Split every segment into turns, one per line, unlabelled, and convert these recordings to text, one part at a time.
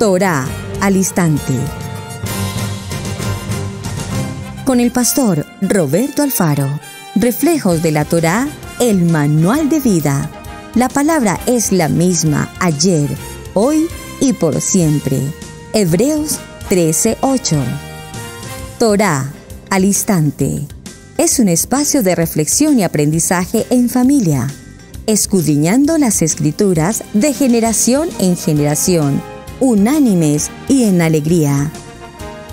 Torah al instante. Con el pastor Roberto Alfaro. Reflejos de la Torá, el manual de vida. La palabra es la misma ayer, hoy y por siempre. Hebreos 13:8. Torá al instante. Es un espacio de reflexión y aprendizaje en familia, escudriñando las escrituras de generación en generación unánimes y en alegría.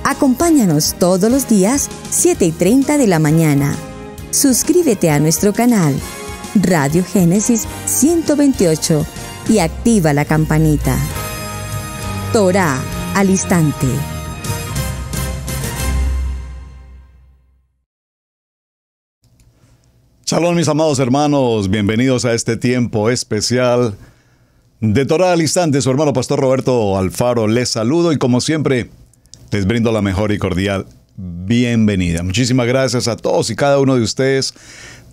Acompáñanos todos los días 7 y 30 de la mañana. Suscríbete a nuestro canal Radio Génesis 128 y activa la campanita. Torá al instante.
Shalom mis amados hermanos, bienvenidos a este tiempo especial de Torah al instante, su hermano pastor Roberto Alfaro les saludo y como siempre les brindo la mejor y cordial bienvenida. Muchísimas gracias a todos y cada uno de ustedes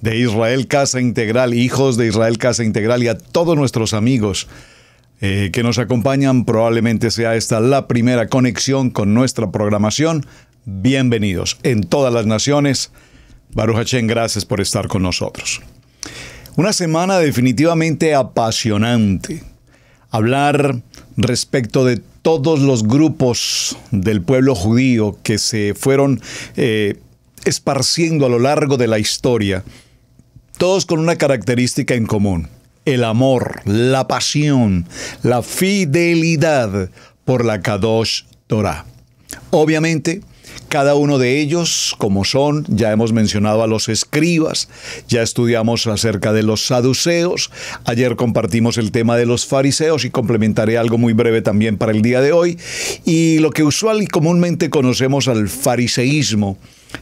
de Israel Casa Integral, hijos de Israel Casa Integral y a todos nuestros amigos eh, que nos acompañan. Probablemente sea esta la primera conexión con nuestra programación. Bienvenidos en todas las naciones. Baruch gracias por estar con nosotros. Una semana definitivamente apasionante hablar respecto de todos los grupos del pueblo judío que se fueron eh, esparciendo a lo largo de la historia, todos con una característica en común, el amor, la pasión, la fidelidad por la Kadosh Torah. Obviamente, cada uno de ellos, como son, ya hemos mencionado a los escribas, ya estudiamos acerca de los saduceos, ayer compartimos el tema de los fariseos y complementaré algo muy breve también para el día de hoy, y lo que usual y comúnmente conocemos al fariseísmo.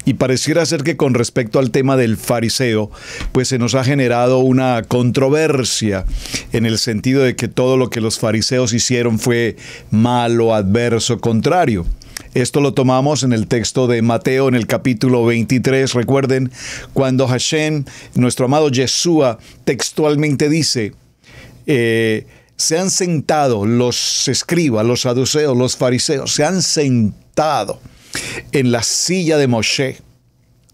Y pareciera ser que con respecto al tema del fariseo, pues se nos ha generado una controversia en el sentido de que todo lo que los fariseos hicieron fue malo, adverso, contrario. Esto lo tomamos en el texto de Mateo en el capítulo 23. Recuerden, cuando Hashem, nuestro amado Yeshua, textualmente dice, eh, se han sentado los escribas, los saduceos, los fariseos, se han sentado en la silla de Moshe.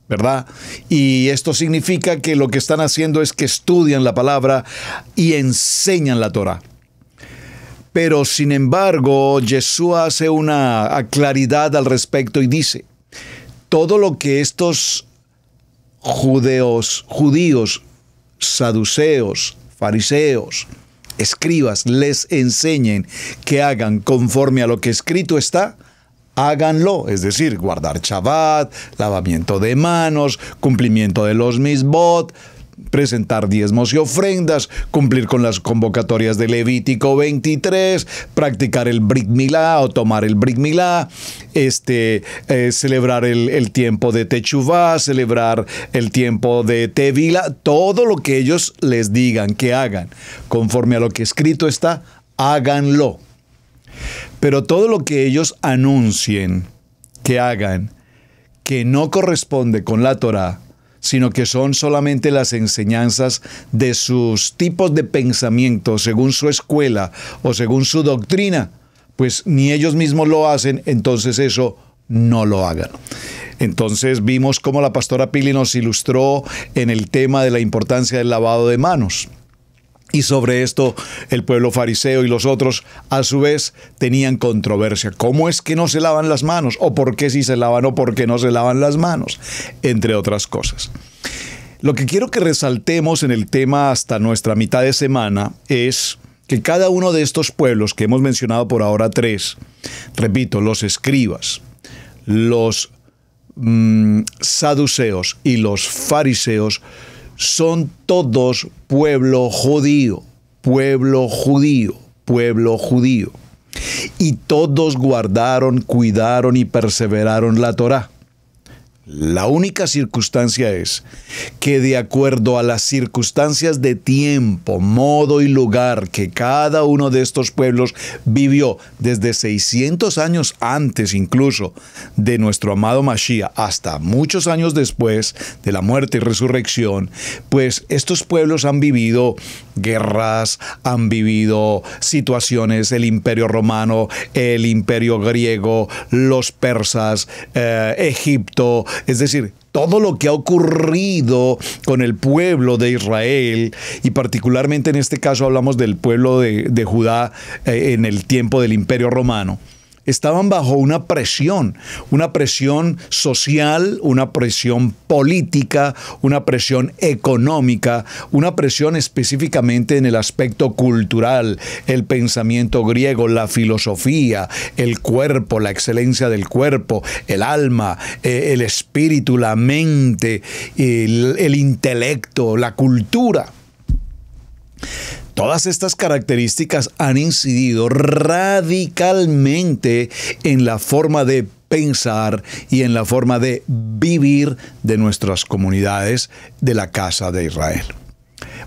¿verdad? Y esto significa que lo que están haciendo es que estudian la palabra y enseñan la Torah. Pero sin embargo, Jesús hace una claridad al respecto y dice, todo lo que estos judeos, judíos, saduceos, fariseos, escribas les enseñen que hagan conforme a lo que escrito está, háganlo, es decir, guardar Shabbat, lavamiento de manos, cumplimiento de los misbot, presentar diezmos y ofrendas, cumplir con las convocatorias de Levítico 23, practicar el Brit o tomar el Brit este, eh, celebrar el, tiempo de Techuvá, celebrar el tiempo de Tevila, todo lo que ellos les digan que hagan, conforme a lo que escrito está, háganlo. Pero todo lo que ellos anuncien que hagan, que no corresponde con la Torah, sino que son solamente las enseñanzas de sus tipos de pensamiento, según su escuela o según su doctrina, pues ni ellos mismos lo hacen, entonces eso no lo hagan. Entonces vimos cómo la pastora Pili nos ilustró en el tema de la importancia del lavado de manos. Y sobre esto el pueblo fariseo y los otros a su vez tenían controversia. ¿Cómo es que no se lavan las manos? ¿O por qué si se lavan o por qué no se lavan las manos? Entre otras cosas. Lo que quiero que resaltemos en el tema hasta nuestra mitad de semana es que cada uno de estos pueblos que hemos mencionado por ahora tres, repito, los escribas, los mm, saduceos y los fariseos, son todos pueblo judío, pueblo judío, pueblo judío. Y todos guardaron, cuidaron y perseveraron la Torá. La única circunstancia es que de acuerdo a las circunstancias de tiempo, modo y lugar que cada uno de estos pueblos vivió desde 600 años antes incluso de nuestro amado Mashiach hasta muchos años después de la muerte y resurrección, pues estos pueblos han vivido guerras, han vivido situaciones, el imperio romano, el imperio griego, los persas, eh, Egipto, es decir, todo lo que ha ocurrido con el pueblo de Israel, y particularmente en este caso hablamos del pueblo de, Judá eh, en el tiempo del Imperio Romano, estaban bajo una presión, una presión social, una presión política, una presión económica, una presión específicamente en el aspecto cultural, el pensamiento griego, la filosofía, el cuerpo, la excelencia del cuerpo, el alma, eh, el espíritu, la mente, el intelecto, la cultura. Todas estas características han incidido radicalmente en la forma de pensar y en la forma de vivir de nuestras comunidades de la Casa de Israel.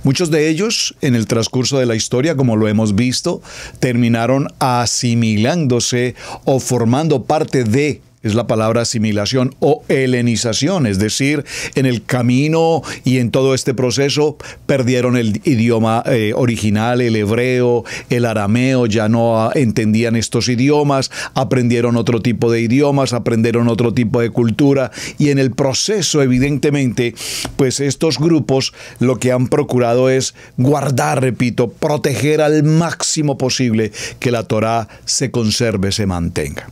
Muchos de ellos, en el transcurso de la historia, como lo hemos visto, terminaron asimilándose o formando parte de es la palabra asimilación o helenización, es decir, en el camino y en todo este proceso perdieron el idioma eh, original, el hebreo, el arameo, ya no ah, entendían estos idiomas, aprendieron otro tipo de idiomas, aprendieron otro tipo de cultura y en el proceso evidentemente, pues estos grupos lo que han procurado es guardar, repito, proteger al máximo posible que la Torá se conserve, se mantenga.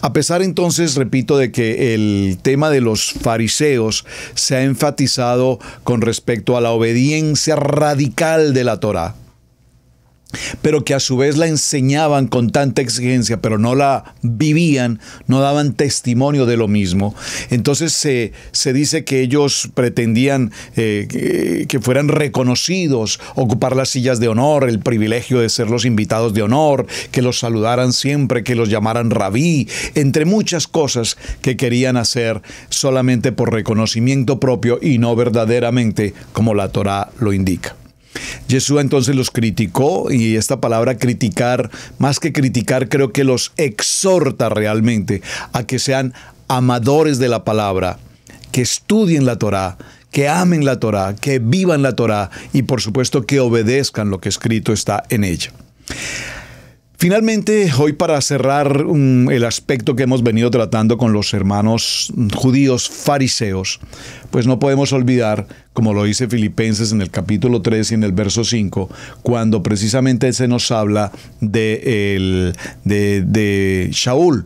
A pesar entonces, repito, de que el tema de los fariseos se ha enfatizado con respecto a la obediencia radical de la Torá, pero que a su vez la enseñaban con tanta exigencia, pero no la vivían, no daban testimonio de lo mismo. Entonces se, dice que ellos pretendían que, eh, que, fueran reconocidos, ocupar las sillas de honor, el privilegio de ser los invitados de honor, que los saludaran siempre, que los llamaran rabí, entre muchas cosas que querían hacer solamente por reconocimiento propio y no verdaderamente como la Torah lo indica. Jesús entonces los criticó y esta palabra criticar, más que criticar, creo que los exhorta realmente a que sean amadores de la palabra, que estudien la Torá, que amen la Torá, que vivan la Torá y por supuesto que obedezcan lo que escrito está en ella. Finalmente, hoy para cerrar mm, el aspecto que hemos venido tratando con los hermanos mm, judíos fariseos, pues no podemos olvidar, como lo dice Filipenses en el capítulo 3 y en el verso 5, cuando precisamente se nos habla de, el, de, de Shaul,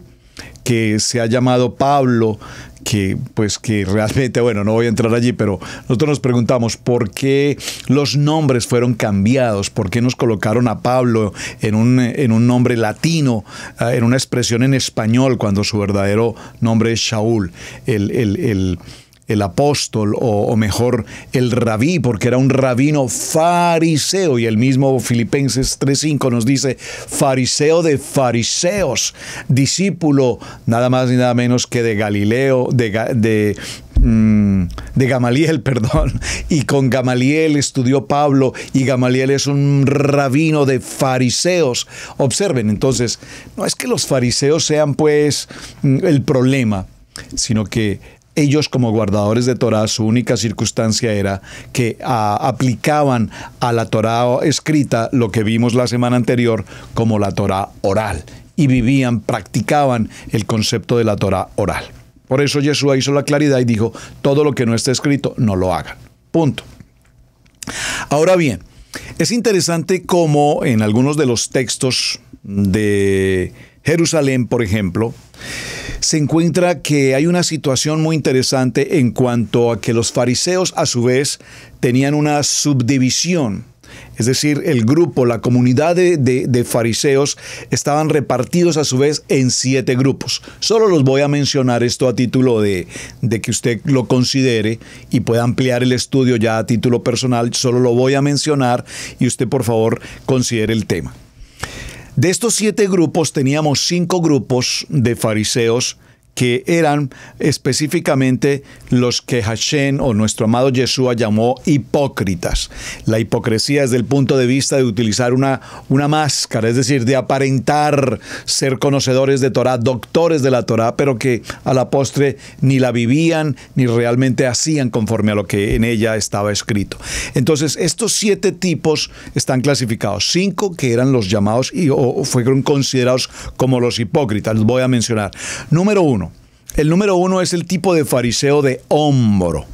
que se ha llamado Pablo, que, pues, que realmente, bueno, no voy a entrar allí, pero nosotros nos preguntamos por qué los nombres fueron cambiados, por qué nos colocaron a Pablo en un, en un nombre latino, ah, en una expresión en español, cuando su verdadero nombre es Shaul. el, el, el el apóstol o, mejor el rabí, porque era un rabino fariseo y el mismo Filipenses 3.5 nos dice, fariseo de fariseos, discípulo nada más ni nada menos que de Galileo, de, de mm, de Gamaliel, perdón, y con Gamaliel estudió Pablo y Gamaliel es un rabino de fariseos. Observen, entonces, no es que los fariseos sean pues mm, el problema, sino que ellos como guardadores de Torá, su única circunstancia era que aplicaban a la Torá escrita lo que vimos la semana anterior como la Torá oral y vivían, practicaban el concepto de la Torá oral. Por eso Yeshua hizo la claridad y dijo, todo lo que no está escrito, no lo hagan. Punto. Ahora bien, es interesante cómo en algunos de los textos de Jerusalén, por ejemplo, se encuentra que hay una situación muy interesante en cuanto a que los fariseos a su vez tenían una subdivisión. Es decir, el grupo, la comunidad de, fariseos estaban repartidos a su vez en siete grupos. Solo los voy a mencionar esto a título de, de que usted lo considere y pueda ampliar el estudio ya a título personal. Solo lo voy a mencionar y usted por favor considere el tema. De estos siete grupos teníamos cinco grupos de fariseos que eran específicamente los que Hashem o nuestro amado Yeshua llamó hipócritas. La hipocresía desde el punto de vista de utilizar una, una máscara, es decir, de aparentar ser conocedores de Torah, doctores de la Torah, pero que a la postre ni la vivían ni realmente hacían conforme a lo que en ella estaba escrito. Entonces, estos siete tipos están clasificados. Cinco que eran los llamados y o fueron considerados como los hipócritas. Los voy a mencionar. Número uno, el número uno es el tipo de fariseo de hombro.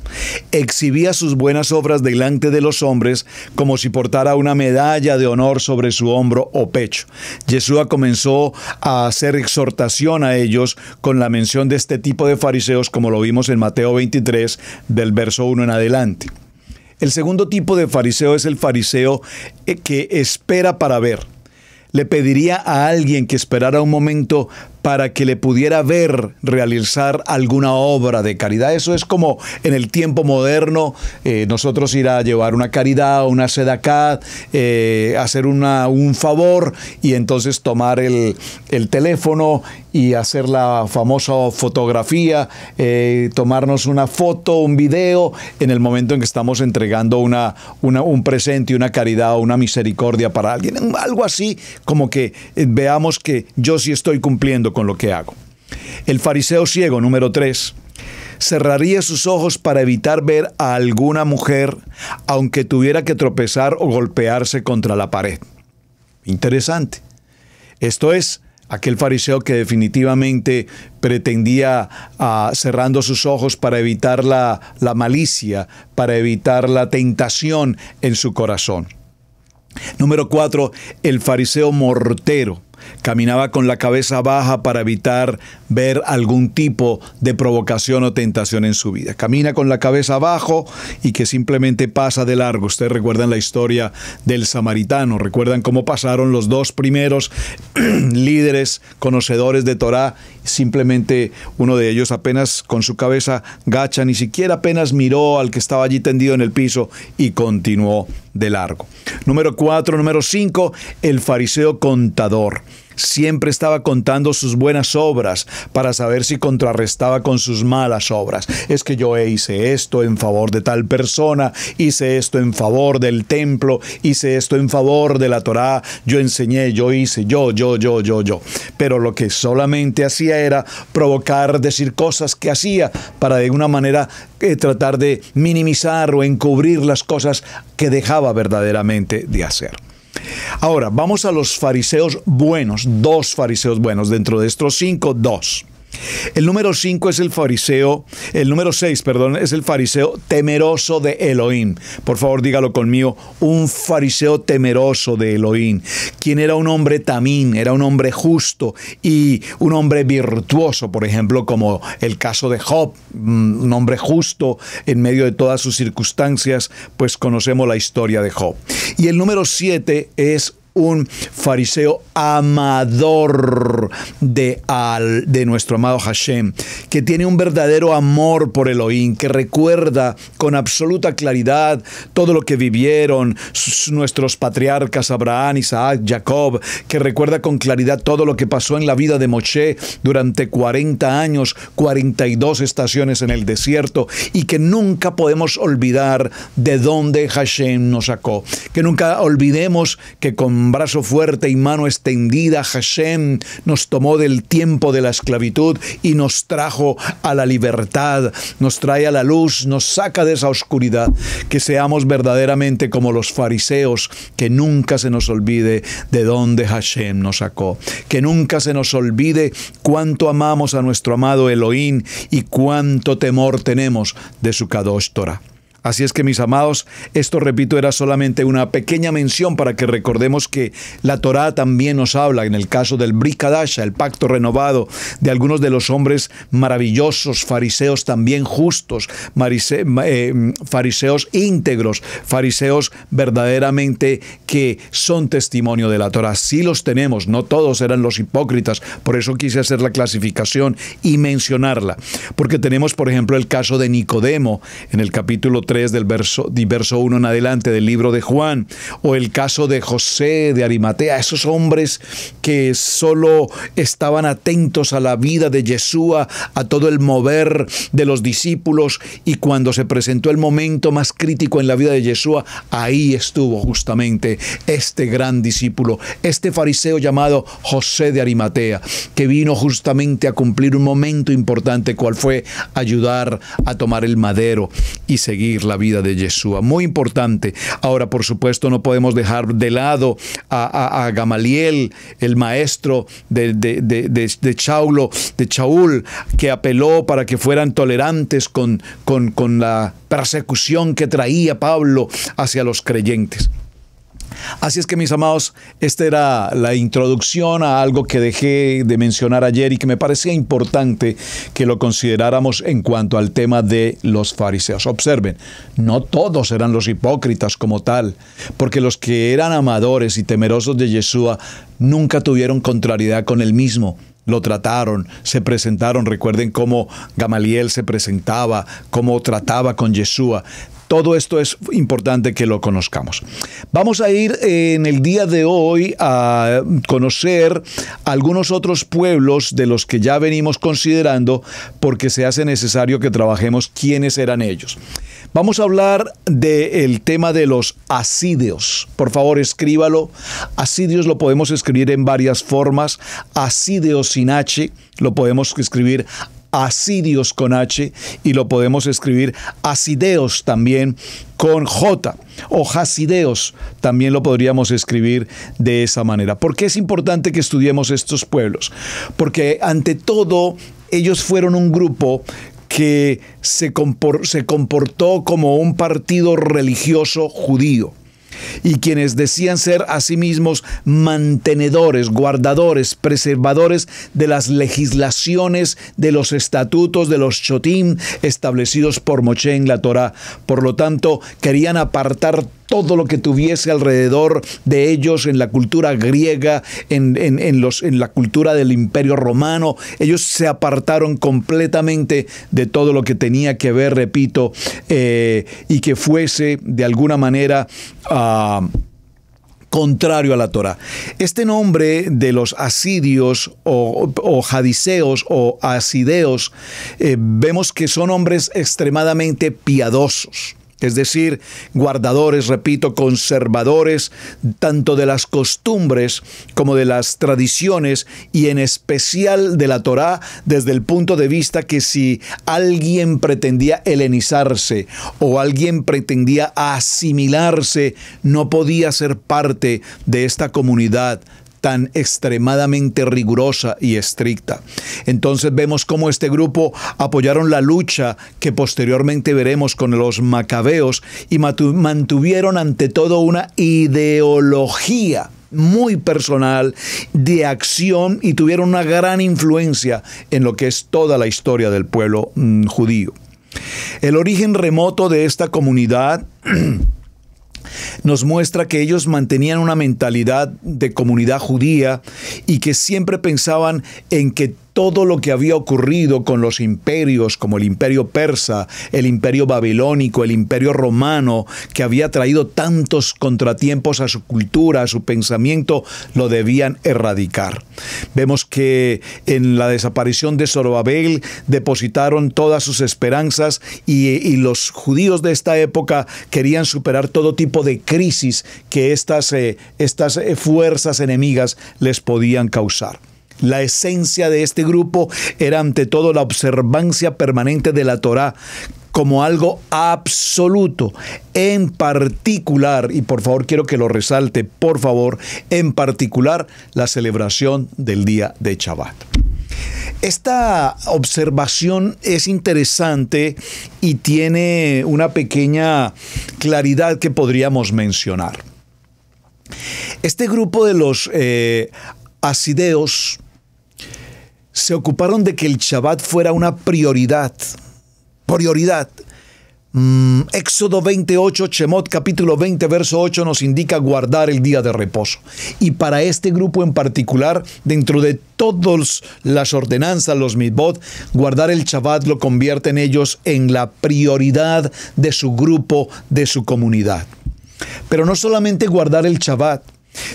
Exhibía sus buenas obras delante de los hombres como si portara una medalla de honor sobre su hombro o pecho. Yeshua comenzó a hacer exhortación a ellos con la mención de este tipo de fariseos como lo vimos en Mateo 23 del verso 1 en adelante. El segundo tipo de fariseo es el fariseo eh, que espera para ver le pediría a alguien que esperara un momento para que le pudiera ver realizar alguna obra de caridad. Eso es como en el tiempo moderno eh, nosotros ir a llevar una caridad una sedacat, eh, hacer una, un favor y entonces tomar el, teléfono y hacer la famosa fotografía, eh, tomarnos una foto, un video, en el momento en que estamos entregando una, un presente, una caridad o una misericordia para alguien. Algo así como que veamos que yo sí estoy cumpliendo con lo que hago. El fariseo ciego número 3 cerraría sus ojos para evitar ver a alguna mujer, aunque tuviera que tropezar o golpearse contra la pared. Interesante. Esto es aquel fariseo que definitivamente pretendía ah, cerrando sus ojos para evitar la, la malicia, para evitar la tentación en su corazón. Número cuatro, el fariseo mortero Caminaba con la cabeza baja para evitar ver algún tipo de provocación o tentación en su vida. Camina con la cabeza abajo y que simplemente pasa de largo. Ustedes recuerdan la historia del samaritano, recuerdan cómo pasaron los dos primeros líderes conocedores de Torá, simplemente uno de ellos apenas con su cabeza gacha, ni siquiera apenas miró al que estaba allí tendido en el piso y continuó de largo. Número cuatro, número 5, el fariseo contador. Siempre estaba contando sus buenas obras para saber si contrarrestaba con sus malas obras. Es que yo hice esto en favor de tal persona, hice esto en favor del templo, hice esto en favor de la Torá, yo enseñé, yo hice, yo, yo, yo, yo, yo. Pero lo que solamente hacía era provocar, decir cosas que hacía para de alguna manera eh, tratar de minimizar o encubrir las cosas que dejaba verdaderamente de hacer. Ahora, vamos a los fariseos buenos, dos fariseos buenos, dentro de estos cinco, dos. El número 5 es el fariseo, el número 6, perdón, es el fariseo temeroso de Elohim. Por favor, dígalo conmigo, un fariseo temeroso de Elohim, quien era un hombre tamín, era un hombre justo y un hombre virtuoso, por ejemplo, como el caso de Job, mm, un hombre justo en medio de todas sus circunstancias, pues conocemos la historia de Job. Y el número 7 es un fariseo amador de, al, de nuestro amado Hashem, que tiene un verdadero amor por Elohim, que recuerda con absoluta claridad todo lo que vivieron nuestros patriarcas Abraham, Isaac, Jacob, que recuerda con claridad todo lo que pasó en la vida de Moshe durante 40 años, 42 estaciones en el desierto, y que nunca podemos olvidar de dónde Hashem nos sacó, que nunca olvidemos que con brazo fuerte y mano extendida, Hashem nos tomó del tiempo de la esclavitud y nos trajo a la libertad, nos trae a la luz, nos saca de esa oscuridad. Que seamos verdaderamente como los fariseos, que nunca se nos olvide de dónde Hashem nos sacó, que nunca se nos olvide cuánto amamos a nuestro amado Elohim y cuánto temor tenemos de su Kadosh Torah. Así es que mis amados, esto repito era solamente una pequeña mención para que recordemos que la Torá también nos habla en el caso del Brikadasha, el pacto renovado de algunos de los hombres maravillosos, fariseos también justos, eh, fariseos íntegros, fariseos verdaderamente que son testimonio de la Torá. Sí los tenemos, no todos eran los hipócritas, por eso quise hacer la clasificación y mencionarla, porque tenemos por ejemplo el caso de Nicodemo en el capítulo 3 del verso, del verso 1 en adelante del libro de Juan, o el caso de José de Arimatea, esos hombres que solo estaban atentos a la vida de Yeshua, a todo el mover de los discípulos, y cuando se presentó el momento más crítico en la vida de Yeshua, ahí estuvo justamente este gran discípulo, este fariseo llamado José de Arimatea, que vino justamente a cumplir un momento importante, cual fue ayudar a tomar el madero y seguir la vida de Yeshua. Muy importante. Ahora, por supuesto, no podemos dejar de lado a, Gamaliel, el maestro de, de, Chaulo, de Chaul, que apeló para que fueran tolerantes con, con la persecución que traía Pablo hacia los creyentes. Así es que mis amados, esta era la introducción a algo que dejé de mencionar ayer y que me parecía importante que lo consideráramos en cuanto al tema de los fariseos. Observen, no todos eran los hipócritas como tal, porque los que eran amadores y temerosos de Yeshua nunca tuvieron contrariedad con él mismo lo trataron, se presentaron. Recuerden cómo Gamaliel se presentaba, cómo trataba con Yeshua. Todo esto es importante que lo conozcamos. Vamos a ir eh, en el día de hoy a conocer algunos otros pueblos de los que ya venimos considerando porque se hace necesario que trabajemos quiénes eran ellos. Vamos a hablar del tema de los asidios. Por favor, escríbalo. Asidios lo podemos escribir en varias formas. Asídeos sin H lo podemos escribir Asidios con H y lo podemos escribir Asideos también con J o Hasideos también lo podríamos escribir de esa manera. ¿Por qué es importante que estudiemos estos pueblos? Porque ante todo ellos fueron un grupo que se, comportó como un partido religioso judío y quienes decían ser a sí mismos mantenedores, guardadores, preservadores de las legislaciones, de los estatutos, de los Chotín establecidos por Moche en la Torá. Por lo tanto, querían apartar todo lo que tuviese alrededor de ellos en la cultura griega, en, los, en la cultura del imperio romano. Ellos se apartaron completamente de todo lo que tenía que ver, repito, eh, y que fuese de alguna manera... Ah, contrario a la Torah. Este nombre de los asidios o, o jadiseos o asideos, eh, vemos que son hombres extremadamente piadosos es decir, guardadores, repito, conservadores, tanto de las costumbres como de las tradiciones y en especial de la Torá, desde el punto de vista que si alguien pretendía helenizarse o alguien pretendía asimilarse, no podía ser parte de esta comunidad tan extremadamente rigurosa y estricta. Entonces vemos cómo este grupo apoyaron la lucha que posteriormente veremos con los macabeos y mantuvieron ante todo una ideología muy personal, de acción y tuvieron una gran influencia en lo que es toda la historia del pueblo mm, judío. El origen remoto de esta comunidad nos muestra que ellos mantenían una mentalidad de comunidad judía y que siempre pensaban en que todo lo que había ocurrido con los imperios como el imperio persa, el imperio babilónico, el imperio romano, que había traído tantos contratiempos a su cultura, a su pensamiento, lo debían erradicar. Vemos que en la desaparición de Zorobabel depositaron todas sus esperanzas y, los judíos de esta época querían superar todo tipo de crisis que estas, eh, estas eh, fuerzas enemigas les podían causar. La esencia de este grupo era ante todo la observancia permanente de la Torá como algo absoluto, en particular, y por favor quiero que lo resalte, por favor, en particular la celebración del día de Shabbat. Esta observación es interesante y tiene una pequeña claridad que podríamos mencionar. Este grupo de los eh, asideos se ocuparon de que el Shabbat fuera una prioridad. Prioridad. Mm, Éxodo 28, Chemot, capítulo 20, verso 8 nos indica guardar el día de reposo. Y para este grupo en particular, dentro de todas las ordenanzas, los mitbot, guardar el Shabbat lo convierte en ellos en la prioridad de su grupo, de su comunidad. Pero no solamente guardar el Shabbat,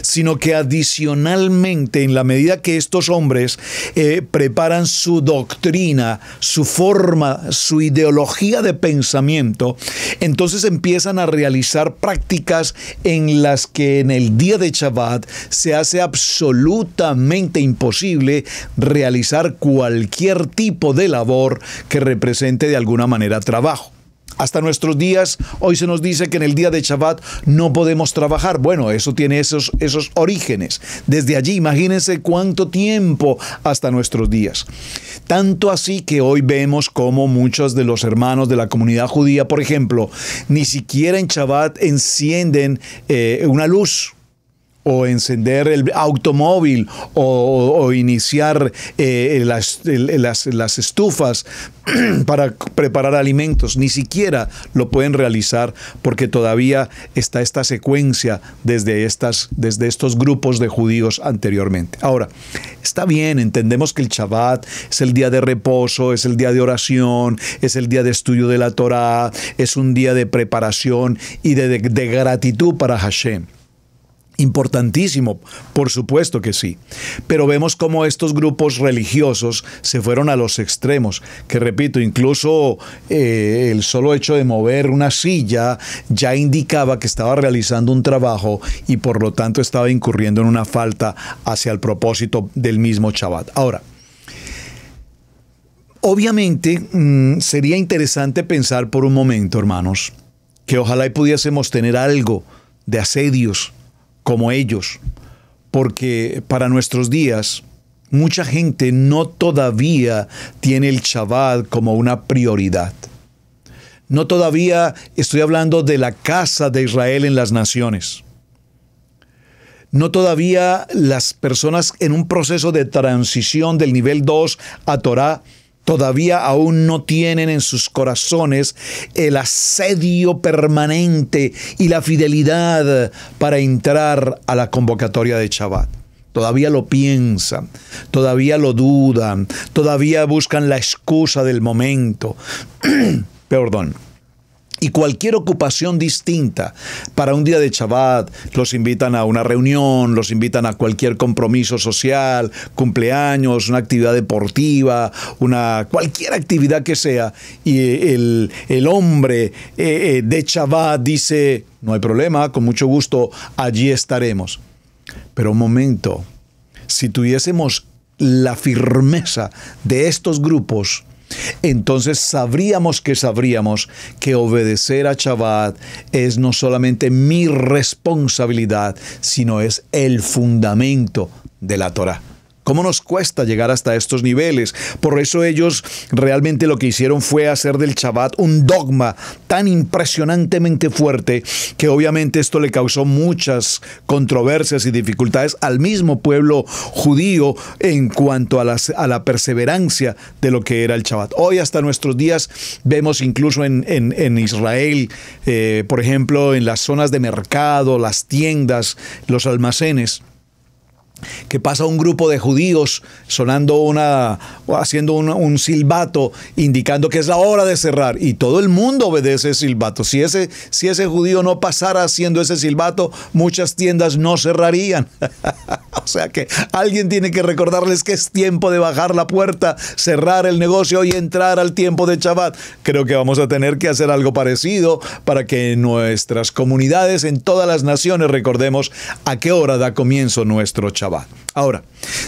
sino que adicionalmente, en la medida que estos hombres eh, preparan su doctrina, su forma, su ideología de pensamiento, entonces empiezan a realizar prácticas en las que en el día de Shabbat se hace absolutamente imposible realizar cualquier tipo de labor que represente de alguna manera trabajo hasta nuestros días, hoy se nos dice que en el día de Shabbat no podemos trabajar. Bueno, eso tiene esos, esos orígenes. Desde allí, imagínense cuánto tiempo hasta nuestros días. Tanto así que hoy vemos como muchos de los hermanos de la comunidad judía, por ejemplo, ni siquiera en Shabbat encienden eh, una luz o encender el automóvil o, iniciar eh, las, estufas para preparar alimentos. Ni siquiera lo pueden realizar porque todavía está esta secuencia desde, estas, desde estos grupos de judíos anteriormente. Ahora, está bien, entendemos que el Shabbat es el día de reposo, es el día de oración, es el día de estudio de la Torah, es un día de preparación y de gratitud para Hashem. Importantísimo, por supuesto que sí. Pero vemos cómo estos grupos religiosos se fueron a los extremos, que repito, incluso eh, el solo hecho de mover una silla ya indicaba que estaba realizando un trabajo y por lo tanto estaba incurriendo en una falta hacia el propósito del mismo Shabbat. Ahora, obviamente mm, sería interesante pensar por un momento, hermanos, que ojalá pudiésemos tener algo de asedios, como ellos, porque para nuestros días mucha gente no todavía tiene el Shabbat como una prioridad. No todavía estoy hablando de la casa de Israel en las naciones. No todavía las personas en un proceso de transición del nivel 2 a Torah todavía aún no tienen en sus corazones el asedio permanente y la fidelidad para entrar a la convocatoria de Shabbat. Todavía lo piensan, todavía lo dudan, todavía buscan la excusa del momento. Perdón. Y cualquier ocupación distinta para un día de Shabbat, los invitan a una reunión, los invitan a cualquier compromiso social, cumpleaños, una actividad deportiva, una, cualquier actividad que sea, y el, hombre eh, eh, de Shabbat dice, no hay problema, con mucho gusto, allí estaremos. Pero un momento, si tuviésemos la firmeza de estos grupos, entonces sabríamos que sabríamos que obedecer a Shabbat es no solamente mi responsabilidad, sino es el fundamento de la Torah. ¿Cómo nos cuesta llegar hasta estos niveles? Por eso ellos realmente lo que hicieron fue hacer del Shabbat un dogma tan impresionantemente fuerte que obviamente esto le causó muchas controversias y dificultades al mismo pueblo judío en cuanto a, la perseverancia de lo que era el Shabbat. Hoy hasta nuestros días vemos incluso en, Israel, eh, por ejemplo, en las zonas de mercado, las tiendas, los almacenes, que pasa un grupo de judíos sonando una, haciendo un, silbato indicando que es la hora de cerrar y todo el mundo obedece ese silbato. Si ese, si ese judío no pasara haciendo ese silbato, muchas tiendas no cerrarían. o sea que alguien tiene que recordarles que es tiempo de bajar la puerta, cerrar el negocio y entrar al tiempo de Shabbat. Creo que vamos a tener que hacer algo parecido para que nuestras comunidades en todas las naciones recordemos a qué hora da comienzo nuestro Shabbat. Ahora,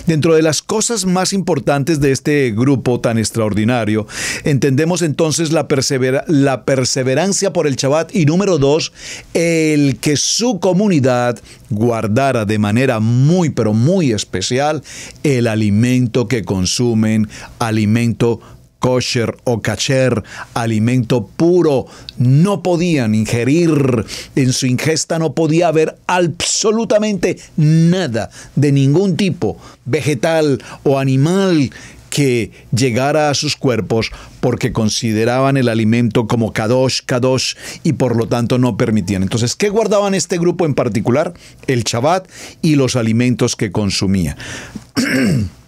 dentro de las cosas más importantes de este grupo tan extraordinario, entendemos entonces la, la perseverancia por el Shabbat y número dos, el que su comunidad guardara de manera muy, pero muy especial el alimento que consumen, alimento kosher o cacher, alimento puro, no podían ingerir, en su ingesta no podía haber absolutamente nada de ningún tipo, vegetal o animal, que llegara a sus cuerpos porque consideraban el alimento como kadosh, kadosh y por lo tanto no permitían. Entonces, ¿qué guardaban este grupo en particular? El Shabbat y los alimentos que consumía.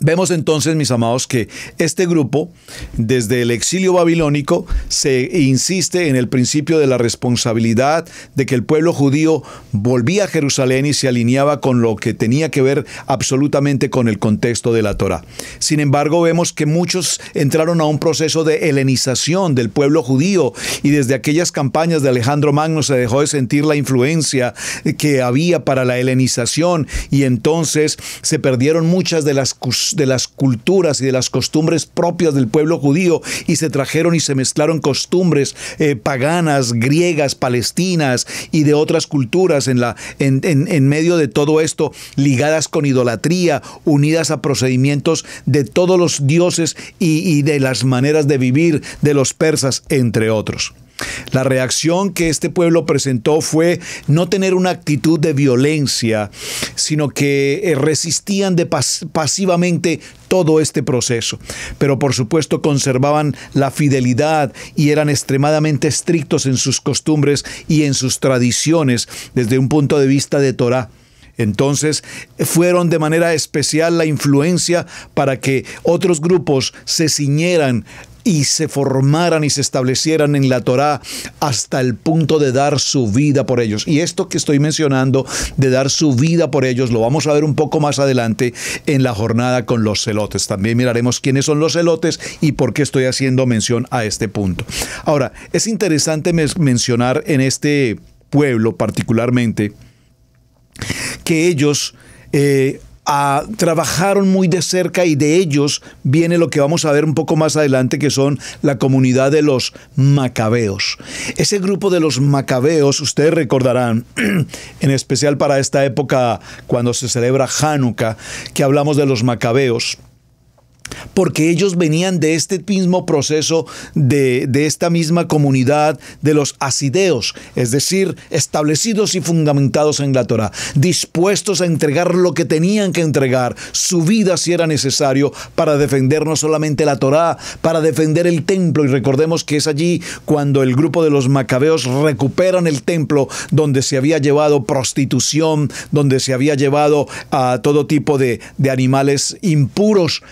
Vemos entonces, mis amados, que este grupo, desde el exilio babilónico, se insiste en el principio de la responsabilidad de que el pueblo judío volvía a Jerusalén y se alineaba con lo que tenía que ver absolutamente con el contexto de la Torah. Sin embargo, vemos que muchos entraron a un proceso de helenización del pueblo judío y desde aquellas campañas de Alejandro Magno se dejó de sentir la influencia que había para la helenización y entonces se perdieron muchas de las de las culturas y de las costumbres propias del pueblo judío y se trajeron y se mezclaron costumbres eh, paganas, griegas, palestinas y de otras culturas en, la, medio de todo esto, ligadas con idolatría, unidas a procedimientos de todos los dioses y de las maneras de vivir de los persas, entre otros. La reacción que este pueblo presentó fue no tener una actitud de violencia, sino que eh, resistían pasivamente todo este proceso. Pero por supuesto conservaban la fidelidad y eran extremadamente estrictos en sus costumbres y en sus tradiciones desde un punto de vista de Torah. Entonces fueron de manera especial la influencia para que otros grupos se ciñeran y se formaran y se establecieran en la Torá hasta el punto de dar su vida por ellos. Y esto que estoy mencionando de dar su vida por ellos lo vamos a ver un poco más adelante en la jornada con los celotes. También miraremos quiénes son los celotes y por qué estoy haciendo mención a este punto. Ahora, es interesante mencionar en este pueblo particularmente que ellos eh, trabajaron muy de cerca y de ellos viene lo que vamos a ver un poco más adelante, que son la comunidad de los macabeos. Ese grupo de los macabeos, ustedes recordarán, en especial para esta época cuando se celebra Hanukkah, que hablamos de los macabeos porque ellos venían de este mismo proceso, de, esta misma comunidad de los asideos, es decir, establecidos y fundamentados en la Torah, dispuestos a entregar lo que tenían que entregar, su vida si era necesario, para defender no solamente la Torah, para defender el templo. Y recordemos que es allí cuando el grupo de los macabeos recuperan el templo donde se había llevado prostitución, donde se había llevado a todo tipo de, de animales impuros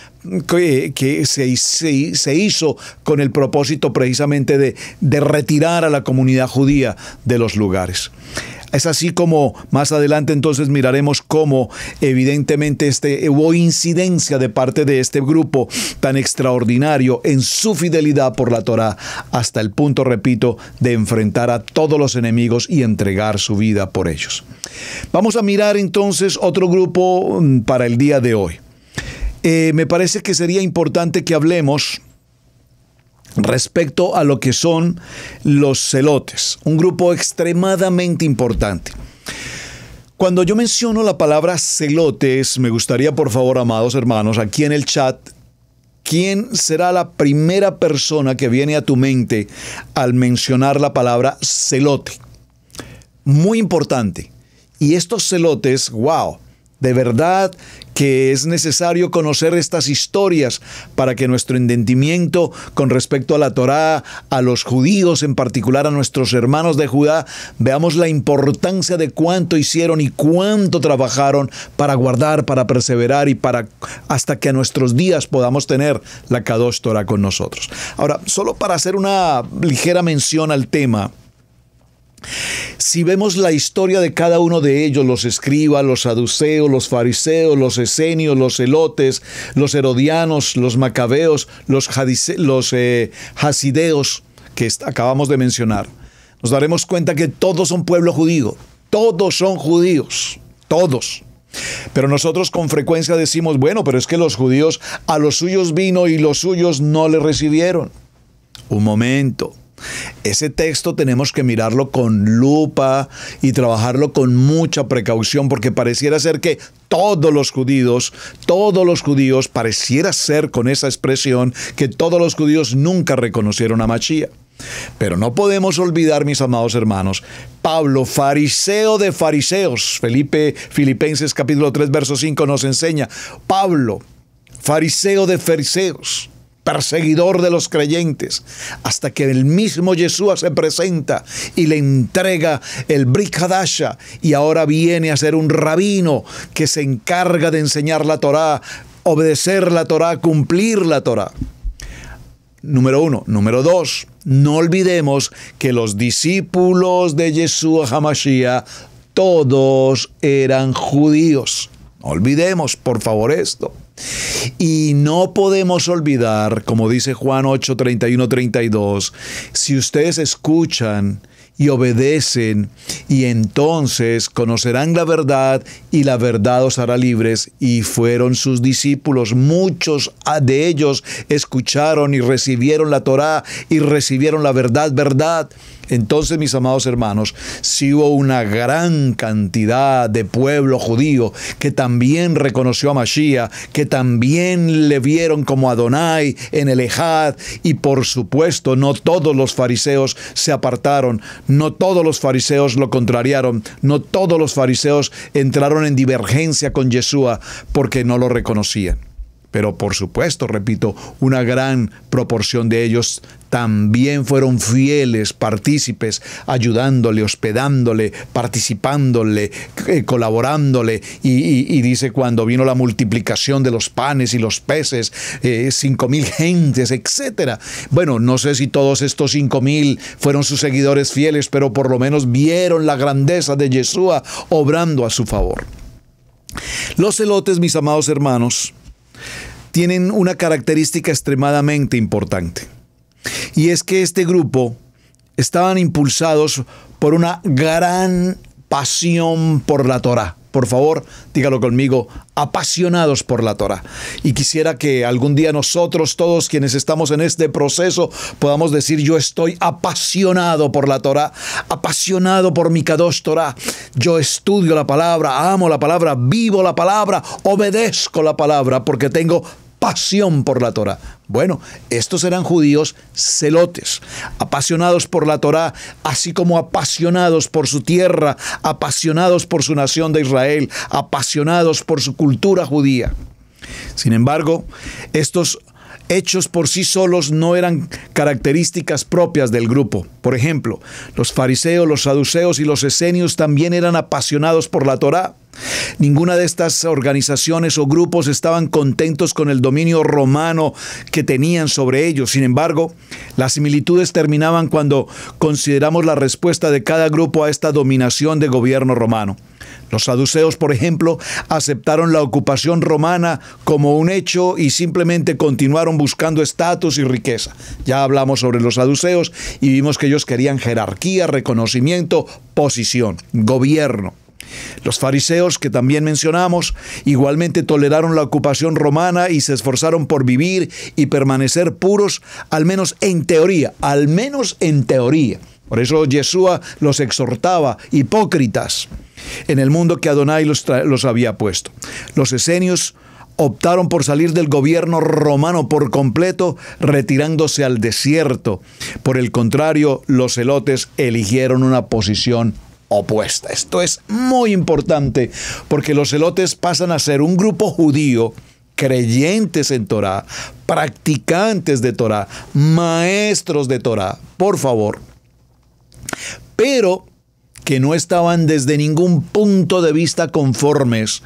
que, se, se, hizo con el propósito precisamente de, de retirar a la comunidad judía de los lugares. Es así como más adelante entonces miraremos cómo evidentemente este, hubo incidencia de parte de este grupo tan extraordinario en su fidelidad por la Torá hasta el punto, repito, de enfrentar a todos los enemigos y entregar su vida por ellos. Vamos a mirar entonces otro grupo mm, para el día de hoy. Eh, me parece que sería importante que hablemos respecto a lo que son los celotes, un grupo extremadamente importante. Cuando yo menciono la palabra celotes, me gustaría, por favor, amados hermanos, aquí en el chat, ¿quién será la primera persona que viene a tu mente al mencionar la palabra celote? Muy importante. Y estos celotes, wow, de verdad que es necesario conocer estas historias para que nuestro entendimiento con respecto a la Torá, a los judíos, en particular a nuestros hermanos de Judá, veamos la importancia de cuánto hicieron y cuánto trabajaron para guardar, para perseverar y para hasta que a nuestros días podamos tener la Kadosh Torah con nosotros. Ahora, solo para hacer una ligera mención al tema, si vemos la historia de cada uno de ellos, los escribas, los saduceos, los fariseos, los esenios, los elotes, los herodianos, los macabeos, los, eh, que acabamos de mencionar, nos daremos cuenta que todos son pueblo judío, todos son judíos, todos. Pero nosotros con frecuencia decimos, bueno, pero es que los judíos a los suyos vino y los suyos no le recibieron. Un momento. Ese texto tenemos que mirarlo con lupa y trabajarlo con mucha precaución porque pareciera ser que todos los judíos, todos los judíos, pareciera ser con esa expresión que todos los judíos nunca reconocieron a Machía. Pero no podemos olvidar, mis amados hermanos, Pablo, fariseo de fariseos, Felipe, Filipenses capítulo 3, verso 5 nos enseña, Pablo, fariseo de fariseos, perseguidor de los creyentes, hasta que el mismo Yeshua se presenta y le entrega el Brikadasha y ahora viene a ser un rabino que se encarga de enseñar la Torá, obedecer la Torá, cumplir la Torá. Número uno. Número dos, no olvidemos que los discípulos de Yeshua Hamashia todos eran judíos. olvidemos, por favor, esto. Y no podemos olvidar, como dice Juan 8, 31, 32, si ustedes escuchan y obedecen, y entonces conocerán la verdad y la verdad os hará libres. Y fueron sus discípulos, muchos de ellos escucharon y recibieron la Torá y recibieron la verdad, verdad. Entonces, mis amados hermanos, si hubo una gran cantidad de pueblo judío que también reconoció a Mashiach, que también le vieron como Adonai en el Ejad, y por supuesto, no todos los fariseos se apartaron, no todos los fariseos lo contrariaron, no todos los fariseos entraron en divergencia con Yeshua porque no lo reconocían. Pero por supuesto, repito, una gran proporción de ellos también fueron fieles, partícipes, ayudándole, hospedándole, participándole, eh, colaborándole. Y, dice, cuando vino la multiplicación de los panes y los peces, eh, cinco mil gentes, etcétera. Bueno, no sé si todos estos cinco mil fueron sus seguidores fieles, pero por lo menos vieron la grandeza de Yeshua obrando a su favor. Los celotes, mis amados hermanos, tienen una característica extremadamente importante. Y es que este grupo estaban impulsados por una gran pasión por la Torá. Por favor, dígalo conmigo, apasionados por la Torah. Y quisiera que algún día nosotros, todos quienes estamos en este proceso, podamos decir, yo estoy apasionado por la Torah, apasionado por mi Kadosh Torah. Yo estudio la palabra, amo la palabra, vivo la palabra, obedezco la palabra, porque tengo pasión por la Torah. Bueno, estos eran judíos celotes, apasionados por la Torá, así como apasionados por su tierra, apasionados por su nación de Israel, apasionados por su cultura judía. Sin embargo, estos hechos por sí solos no eran características propias del grupo. Por ejemplo, los fariseos, los saduceos y los esenios también eran apasionados por la Torá Ninguna de estas organizaciones o grupos estaban contentos con el dominio romano que tenían sobre ellos. Sin embargo, las similitudes terminaban cuando consideramos la respuesta de cada grupo a esta dominación de gobierno romano. Los saduceos, por ejemplo, aceptaron la ocupación romana como un hecho y simplemente continuaron buscando estatus y riqueza. Ya hablamos sobre los saduceos y vimos que ellos querían jerarquía, reconocimiento, posición, gobierno. Los fariseos, que también mencionamos, igualmente toleraron la ocupación romana y se esforzaron por vivir y permanecer puros, al menos en teoría, al menos en teoría. Por eso Yeshua los exhortaba, hipócritas, en el mundo que Adonai los, los había puesto. Los esenios optaron por salir del gobierno romano por completo, retirándose al desierto. Por el contrario, los elotes eligieron una posición opuesta. Esto es muy importante porque los elotes pasan a ser un grupo judío creyentes en Torah, practicantes de Torah, maestros de Torah, por favor. Pero que no estaban desde ningún punto de vista conformes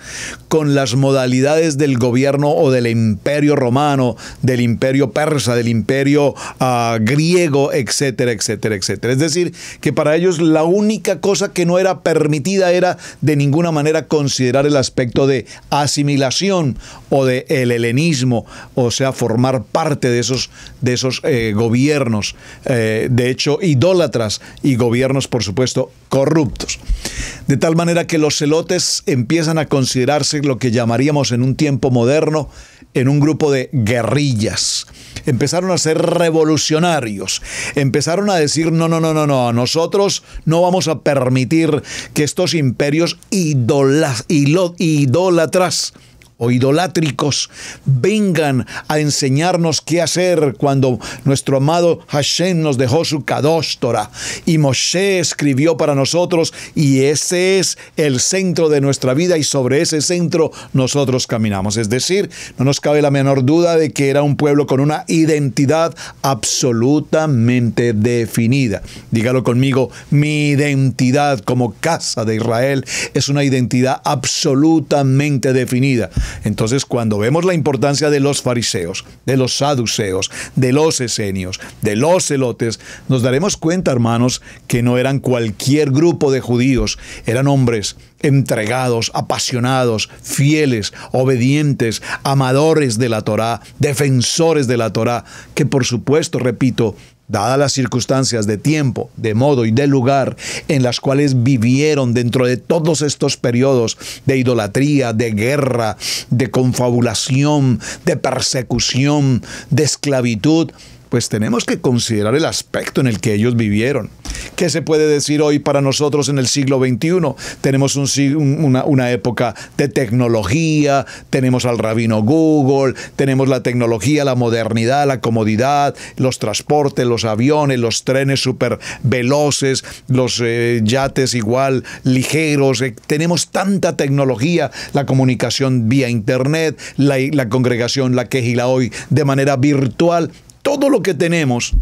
con las modalidades del gobierno o del imperio romano, del imperio persa, del imperio ah, griego, etcétera, etcétera, etcétera. Es decir, que para ellos la única cosa que no era permitida era de ninguna manera considerar el aspecto de asimilación o de el helenismo, o sea, formar parte de esos, de esos eh, gobiernos, eh, de hecho, idólatras y gobiernos, por supuesto, corruptos de tal manera que los celotes empiezan a considerarse lo que llamaríamos en un tiempo moderno en un grupo de guerrillas. Empezaron a ser revolucionarios. Empezaron a decir, no, no, no, no, no, nosotros no vamos a permitir que estos imperios idolatras o idolátricos vengan a enseñarnos qué hacer cuando nuestro amado Hashem nos dejó su Kadosh y Moshe escribió para nosotros y ese es el centro de nuestra vida y sobre ese centro nosotros caminamos. Es decir, no nos cabe la menor duda de que era un pueblo con una identidad absolutamente definida. Dígalo conmigo, mi identidad como casa de Israel es una identidad absolutamente definida. Entonces, cuando vemos la importancia de los fariseos, de los saduceos, de los esenios, de los celotes, nos daremos cuenta, hermanos, que no eran cualquier grupo de judíos, eran hombres entregados, apasionados, fieles, obedientes, amadores de la Torá, defensores de la Torá, que por supuesto, repito, dadas las circunstancias de tiempo, de modo y de lugar en las cuales vivieron dentro de todos estos periodos de idolatría, de guerra, de confabulación, de persecución, de esclavitud, pues tenemos que considerar el aspecto en el que ellos vivieron. ¿Qué se puede decir hoy para nosotros en el siglo XXI? Tenemos una, época de tecnología, tenemos al rabino Google, tenemos la tecnología, la modernidad, la comodidad, los transportes, los aviones, los trenes súper veloces, los eh, yates igual ligeros. Eh, tenemos tanta tecnología, la comunicación vía Internet, la, la congregación, la quejila hoy de manera virtual todo lo que tenemos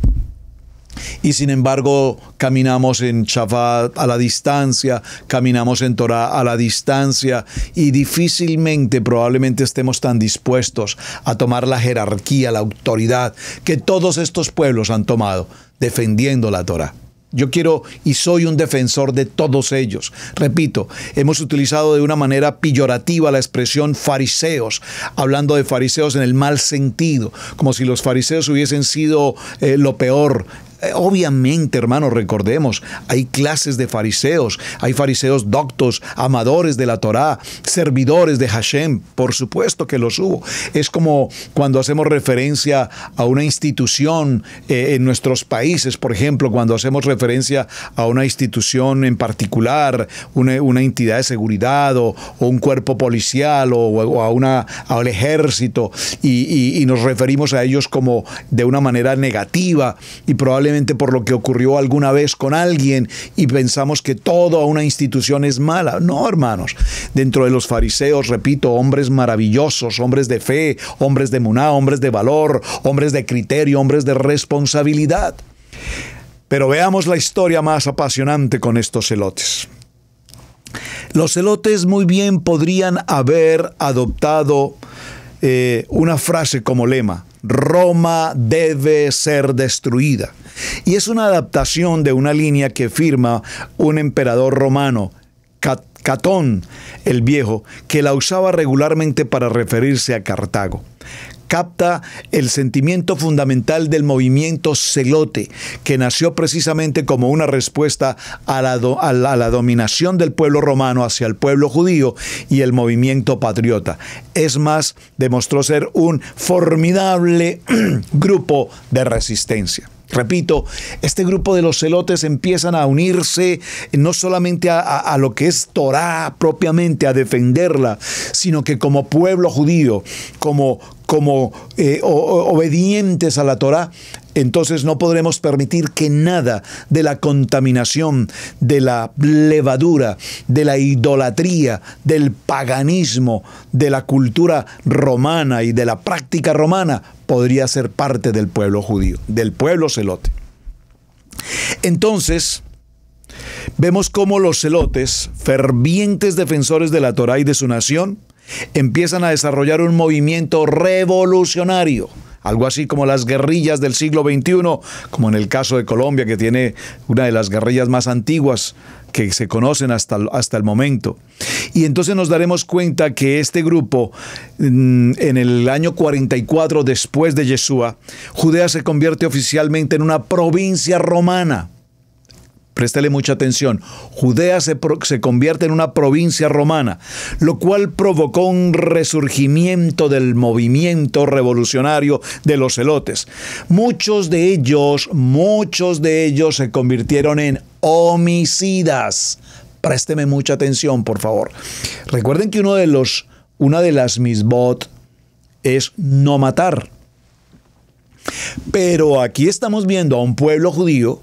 y sin embargo caminamos en Shabbat a la distancia, caminamos en Torah a la distancia y difícilmente probablemente estemos tan dispuestos a tomar la jerarquía, la autoridad que todos estos pueblos han tomado defendiendo la Torah. Yo quiero y soy un defensor de todos ellos. Repito, hemos utilizado de una manera pillorativa la expresión fariseos, hablando de fariseos en el mal sentido, como si los fariseos hubiesen sido eh, lo peor, eh, obviamente, hermanos, recordemos, hay clases de fariseos, hay fariseos doctos, amadores de la Torá, servidores de Hashem, por supuesto que los hubo. Es como cuando hacemos referencia a una institución eh, en nuestros países, por ejemplo, cuando hacemos referencia a una institución en particular, una, entidad de seguridad o, un cuerpo policial o, a una al ejército y, y nos referimos a ellos como de una manera negativa y probablemente por lo que ocurrió alguna vez con alguien y pensamos que toda una institución es mala. No, hermanos. Dentro de los fariseos, repito, hombres maravillosos, hombres de fe, hombres de muná, hombres de valor, hombres de criterio, hombres de responsabilidad. Pero veamos la historia más apasionante con estos elotes. Los elotes muy bien podrían haber adoptado eh, una frase como lema, Roma debe ser destruida. Y es una adaptación de una línea que firma un emperador romano, Catón el Viejo, que la usaba regularmente para referirse a Cartago capta el sentimiento fundamental del movimiento celote, que nació precisamente como una respuesta a la, a la dominación del pueblo romano hacia el pueblo judío y el movimiento patriota. Es más, demostró ser un formidable grupo de resistencia. Repito, este grupo de los celotes empiezan a unirse no solamente a, lo que es Torah propiamente, a defenderla, sino que como pueblo judío, como, como eh, obedientes a la Torah, entonces no podremos permitir que nada de la contaminación, de la levadura, de la idolatría, del paganismo, de la cultura romana y de la práctica romana podría ser parte del pueblo judío, del pueblo celote. Entonces, vemos cómo los celotes, fervientes defensores de la Torá y de su nación, empiezan a desarrollar un movimiento revolucionario algo así como las guerrillas del siglo XXI, como en el caso de Colombia, que tiene una de las guerrillas más antiguas que se conocen hasta, hasta el momento. Y entonces nos daremos cuenta que este grupo, mm, en el año 44 después de Yeshua, Judea se convierte oficialmente en una provincia romana. Préstele mucha atención. Judea se, se, convierte en una provincia romana, lo cual provocó un resurgimiento del movimiento revolucionario de los celotes. Muchos de ellos, muchos de ellos se convirtieron en homicidas. Présteme mucha atención, por favor. Recuerden que uno de los, una de las misbot es no matar. Pero aquí estamos viendo a un pueblo judío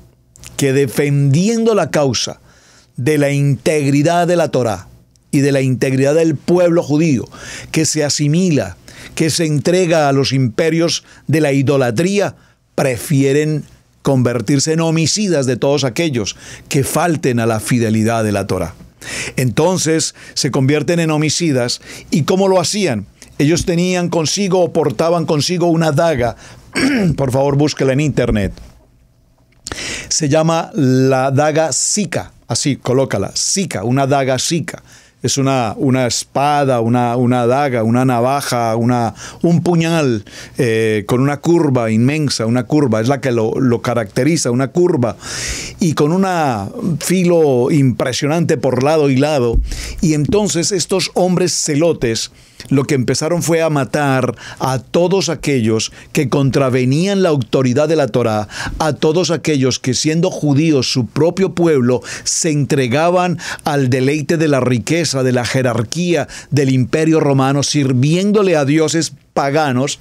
que defendiendo la causa de la integridad de la Torá y de la integridad del pueblo judío, que se asimila, que se entrega a los imperios de la idolatría, prefieren convertirse en homicidas de todos aquellos que falten a la fidelidad de la Torá. Entonces se convierten en homicidas. ¿Y cómo lo hacían? Ellos tenían consigo o portaban consigo una daga. Por favor, búsquela en internet se llama la daga sika, Así, colócala. sica, una daga sica. Es una, espada, una, daga, una navaja, un puñal eh, con una curva inmensa, una curva, es la que lo, lo caracteriza, una curva, y con un filo impresionante por lado y lado. Y entonces estos hombres celotes, lo que empezaron fue a matar a todos aquellos que contravenían la autoridad de la Torá, a todos aquellos que siendo judíos su propio pueblo se entregaban al deleite de la riqueza, de la jerarquía del imperio romano, sirviéndole a dioses paganos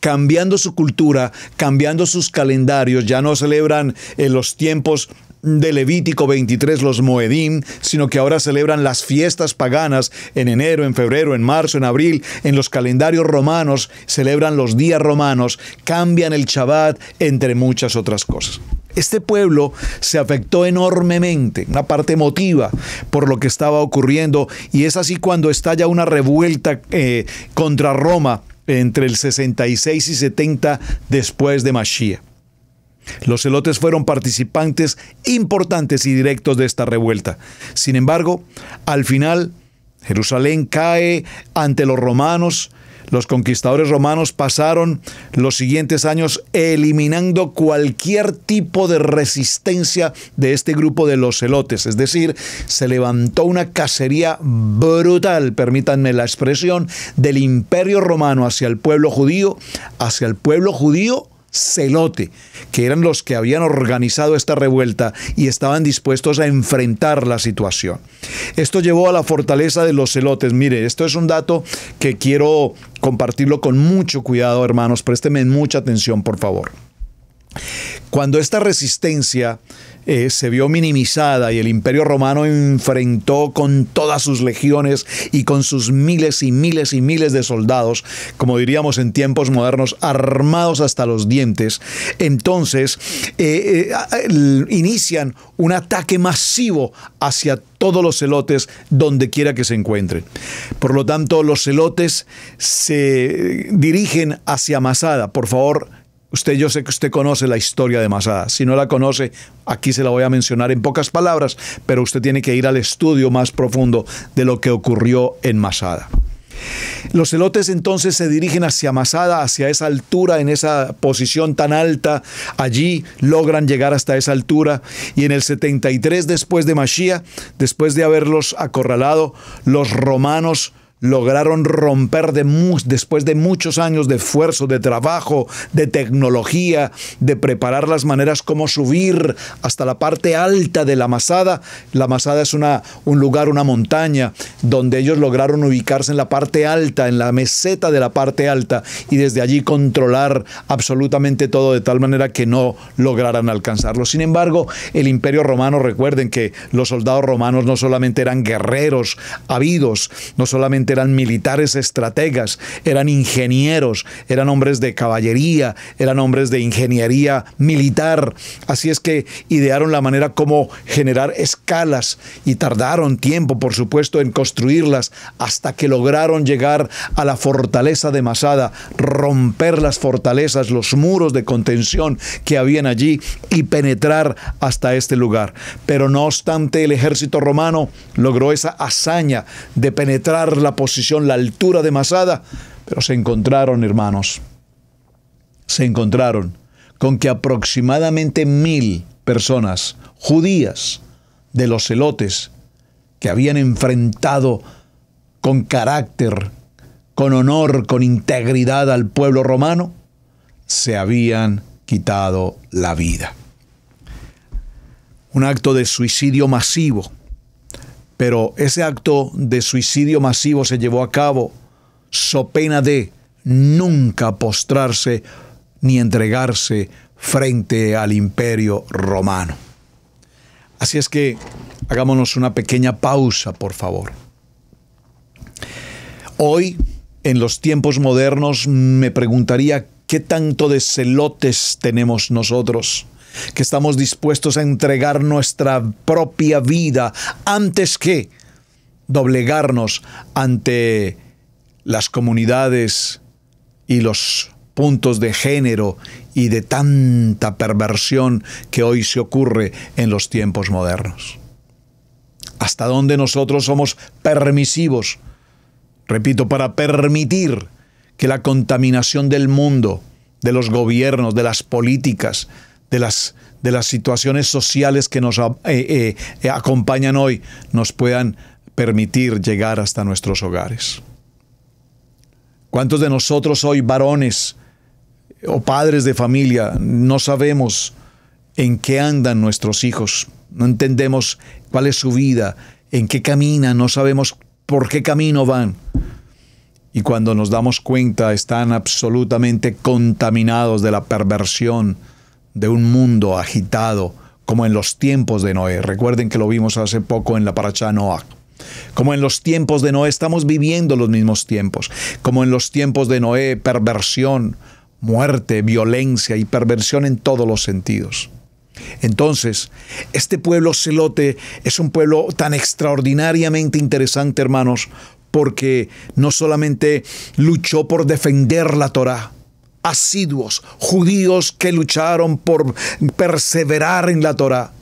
cambiando su cultura, cambiando sus calendarios, ya no celebran en eh, los tiempos de Levítico 23, los Moedim, sino que ahora celebran las fiestas paganas en enero, en febrero, en marzo, en abril, en los calendarios romanos, celebran los días romanos, cambian el Shabbat, entre muchas otras cosas. Este pueblo se afectó enormemente, una parte emotiva, por lo que estaba ocurriendo, y es así cuando estalla una revuelta eh, contra Roma entre el 66 y 70 después de Mashiach. Los celotes fueron participantes importantes y directos de esta revuelta. Sin embargo, al final, Jerusalén cae ante los romanos. Los conquistadores romanos pasaron los siguientes años eliminando cualquier tipo de resistencia de este grupo de los celotes. Es decir, se levantó una cacería brutal, permítanme la expresión, del imperio romano hacia el pueblo judío, hacia el pueblo judío celote, que eran los que habían organizado esta revuelta y estaban dispuestos a enfrentar la situación. Esto llevó a la fortaleza de los celotes. Mire, esto es un dato que quiero compartirlo con mucho cuidado, hermanos. Présteme mucha atención, por favor. Cuando esta resistencia eh, se vio minimizada y el imperio romano enfrentó con todas sus legiones y con sus miles y miles y miles de soldados, como diríamos en tiempos modernos, armados hasta los dientes. Entonces eh, eh, inician un ataque masivo hacia todos los celotes donde quiera que se encuentren. Por lo tanto, los celotes se dirigen hacia Masada. Por favor, Usted, yo sé que usted conoce la historia de Masada. Si no la conoce, aquí se la voy a mencionar en pocas palabras, pero usted tiene que ir al estudio más profundo de lo que ocurrió en Masada. Los elotes entonces se dirigen hacia Masada, hacia esa altura, en esa posición tan alta. Allí logran llegar hasta esa altura y en el 73 después de Masía, después de haberlos acorralado, los romanos lograron romper después de muchos años de esfuerzo, de trabajo, de tecnología, de preparar las maneras como subir hasta la parte alta de la masada. La masada es una, un lugar, una montaña, donde ellos lograron ubicarse en la parte alta, en la meseta de la parte alta, y desde allí controlar absolutamente todo de tal manera que no lograran alcanzarlo. Sin embargo, el imperio romano, recuerden que los soldados romanos no solamente eran guerreros habidos, no solamente eran militares estrategas, eran ingenieros, eran hombres de caballería, eran hombres de ingeniería militar. Así es que idearon la manera como generar escalas y tardaron tiempo, por supuesto, en construirlas hasta que lograron llegar a la fortaleza de Masada, romper las fortalezas, los muros de contención que habían allí y penetrar hasta este lugar. Pero no obstante, el ejército romano logró esa hazaña de penetrar la posición, la altura de Masada, pero se encontraron, hermanos, se encontraron con que aproximadamente mil personas judías de los celotes que habían enfrentado con carácter, con honor, con integridad al pueblo romano, se habían quitado la vida. Un acto de suicidio masivo pero ese acto de suicidio masivo se llevó a cabo so pena de nunca postrarse ni entregarse frente al imperio romano. Así es que hagámonos una pequeña pausa, por favor. Hoy, en los tiempos modernos, me preguntaría qué tanto de celotes tenemos nosotros que estamos dispuestos a entregar nuestra propia vida antes que doblegarnos ante las comunidades y los puntos de género y de tanta perversión que hoy se ocurre en los tiempos modernos. Hasta dónde nosotros somos permisivos, repito, para permitir que la contaminación del mundo, de los gobiernos, de las políticas, de las, de las situaciones sociales que nos eh, eh, acompañan hoy nos puedan permitir llegar hasta nuestros hogares. ¿Cuántos de nosotros hoy varones o padres de familia no sabemos en qué andan nuestros hijos? No entendemos cuál es su vida, en qué camina, no sabemos por qué camino van. Y cuando nos damos cuenta están absolutamente contaminados de la perversión, de un mundo agitado como en los tiempos de Noé. Recuerden que lo vimos hace poco en la paracha Noah. Como en los tiempos de Noé estamos viviendo los mismos tiempos. Como en los tiempos de Noé, perversión, muerte, violencia y perversión en todos los sentidos. Entonces, este pueblo celote es un pueblo tan extraordinariamente interesante, hermanos, porque no solamente luchó por defender la Torá, asiduos, judíos que lucharon por perseverar en la Torah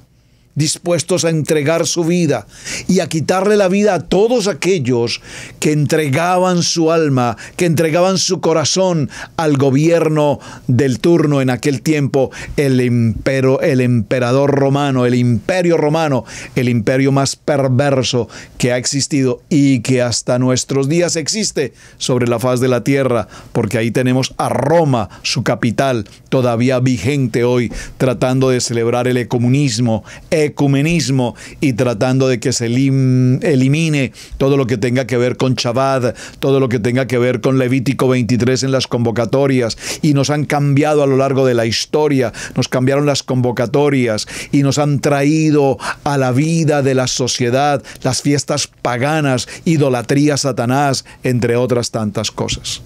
dispuestos a entregar su vida y a quitarle la vida a todos aquellos que entregaban su alma, que entregaban su corazón al gobierno del turno en aquel tiempo, el, empero, el emperador romano, el imperio romano, el imperio más perverso que ha existido y que hasta nuestros días existe sobre la faz de la tierra, porque ahí tenemos a Roma, su capital, todavía vigente hoy, tratando de celebrar el comunismo, el ecumenismo y tratando de que se elimine todo lo que tenga que ver con Chabad, todo lo que tenga que ver con Levítico 23 en las convocatorias. Y nos han cambiado a lo largo de la historia, nos cambiaron las convocatorias y nos han traído a la vida de la sociedad las fiestas paganas, idolatría Satanás, entre otras tantas cosas.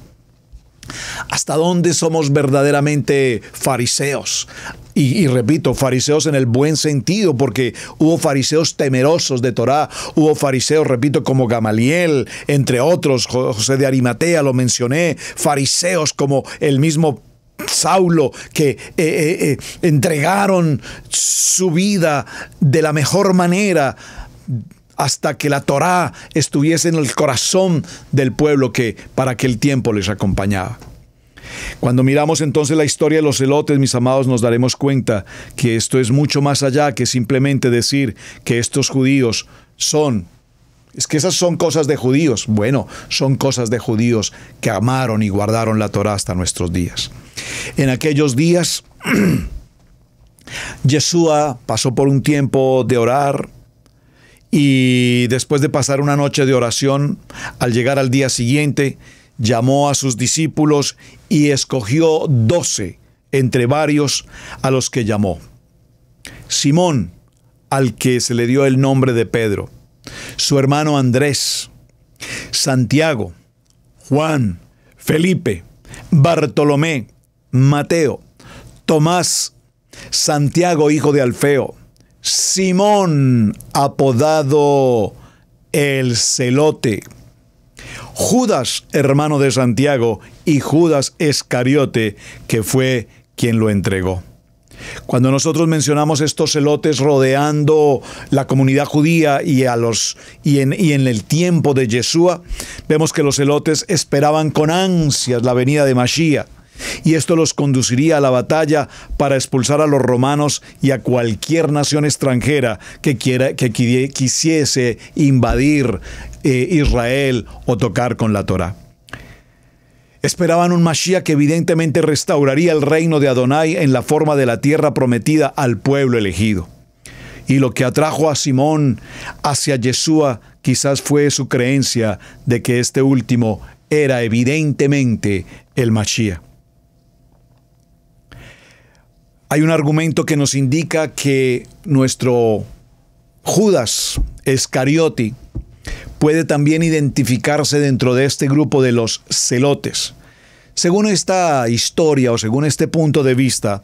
¿Hasta dónde somos verdaderamente fariseos? Y, repito, fariseos en el buen sentido, porque hubo fariseos temerosos de Torá, hubo fariseos, repito, como Gamaliel, entre otros, José de Arimatea, lo mencioné, fariseos como el mismo Saulo, que eh, eh, eh, entregaron su vida de la mejor manera hasta que la Torá estuviese en el corazón del pueblo que para aquel tiempo les acompañaba. Cuando miramos entonces la historia de los elotes, mis amados, nos daremos cuenta que esto es mucho más allá que simplemente decir que estos judíos son es que esas son cosas de judíos. Bueno, son cosas de judíos que amaron y guardaron la Torá hasta nuestros días. En aquellos días, Yeshua pasó por un tiempo de orar, y después de pasar una noche de oración, al llegar al día siguiente, llamó a sus discípulos y escogió doce entre varios a los que llamó. Simón, al que se le dio el nombre de Pedro, su hermano Andrés, Santiago, Juan, Felipe, Bartolomé, Mateo, Tomás, Santiago hijo de Alfeo, Simón, apodado el celote. Judas, hermano de Santiago, y Judas Escariote, que fue quien lo entregó. Cuando nosotros mencionamos estos celotes rodeando la comunidad judía y, a los, y, en, el tiempo de Yeshua, vemos que los celotes esperaban con ansias la venida de Mashiach y esto los conduciría a la batalla para expulsar a los romanos y a cualquier nación extranjera que, que quisiese invadir eh, Israel o tocar con la Torá. Esperaban un Mashiach que evidentemente restauraría el reino de Adonai en la forma de la tierra prometida al pueblo elegido. Y lo que atrajo a Simón hacia Yeshua quizás fue su creencia de que este último era evidentemente el Mashiach. Hay un argumento que nos indica que nuestro Judas Escarioti puede también identificarse dentro de este grupo de los celotes. Según esta historia o según este punto de vista,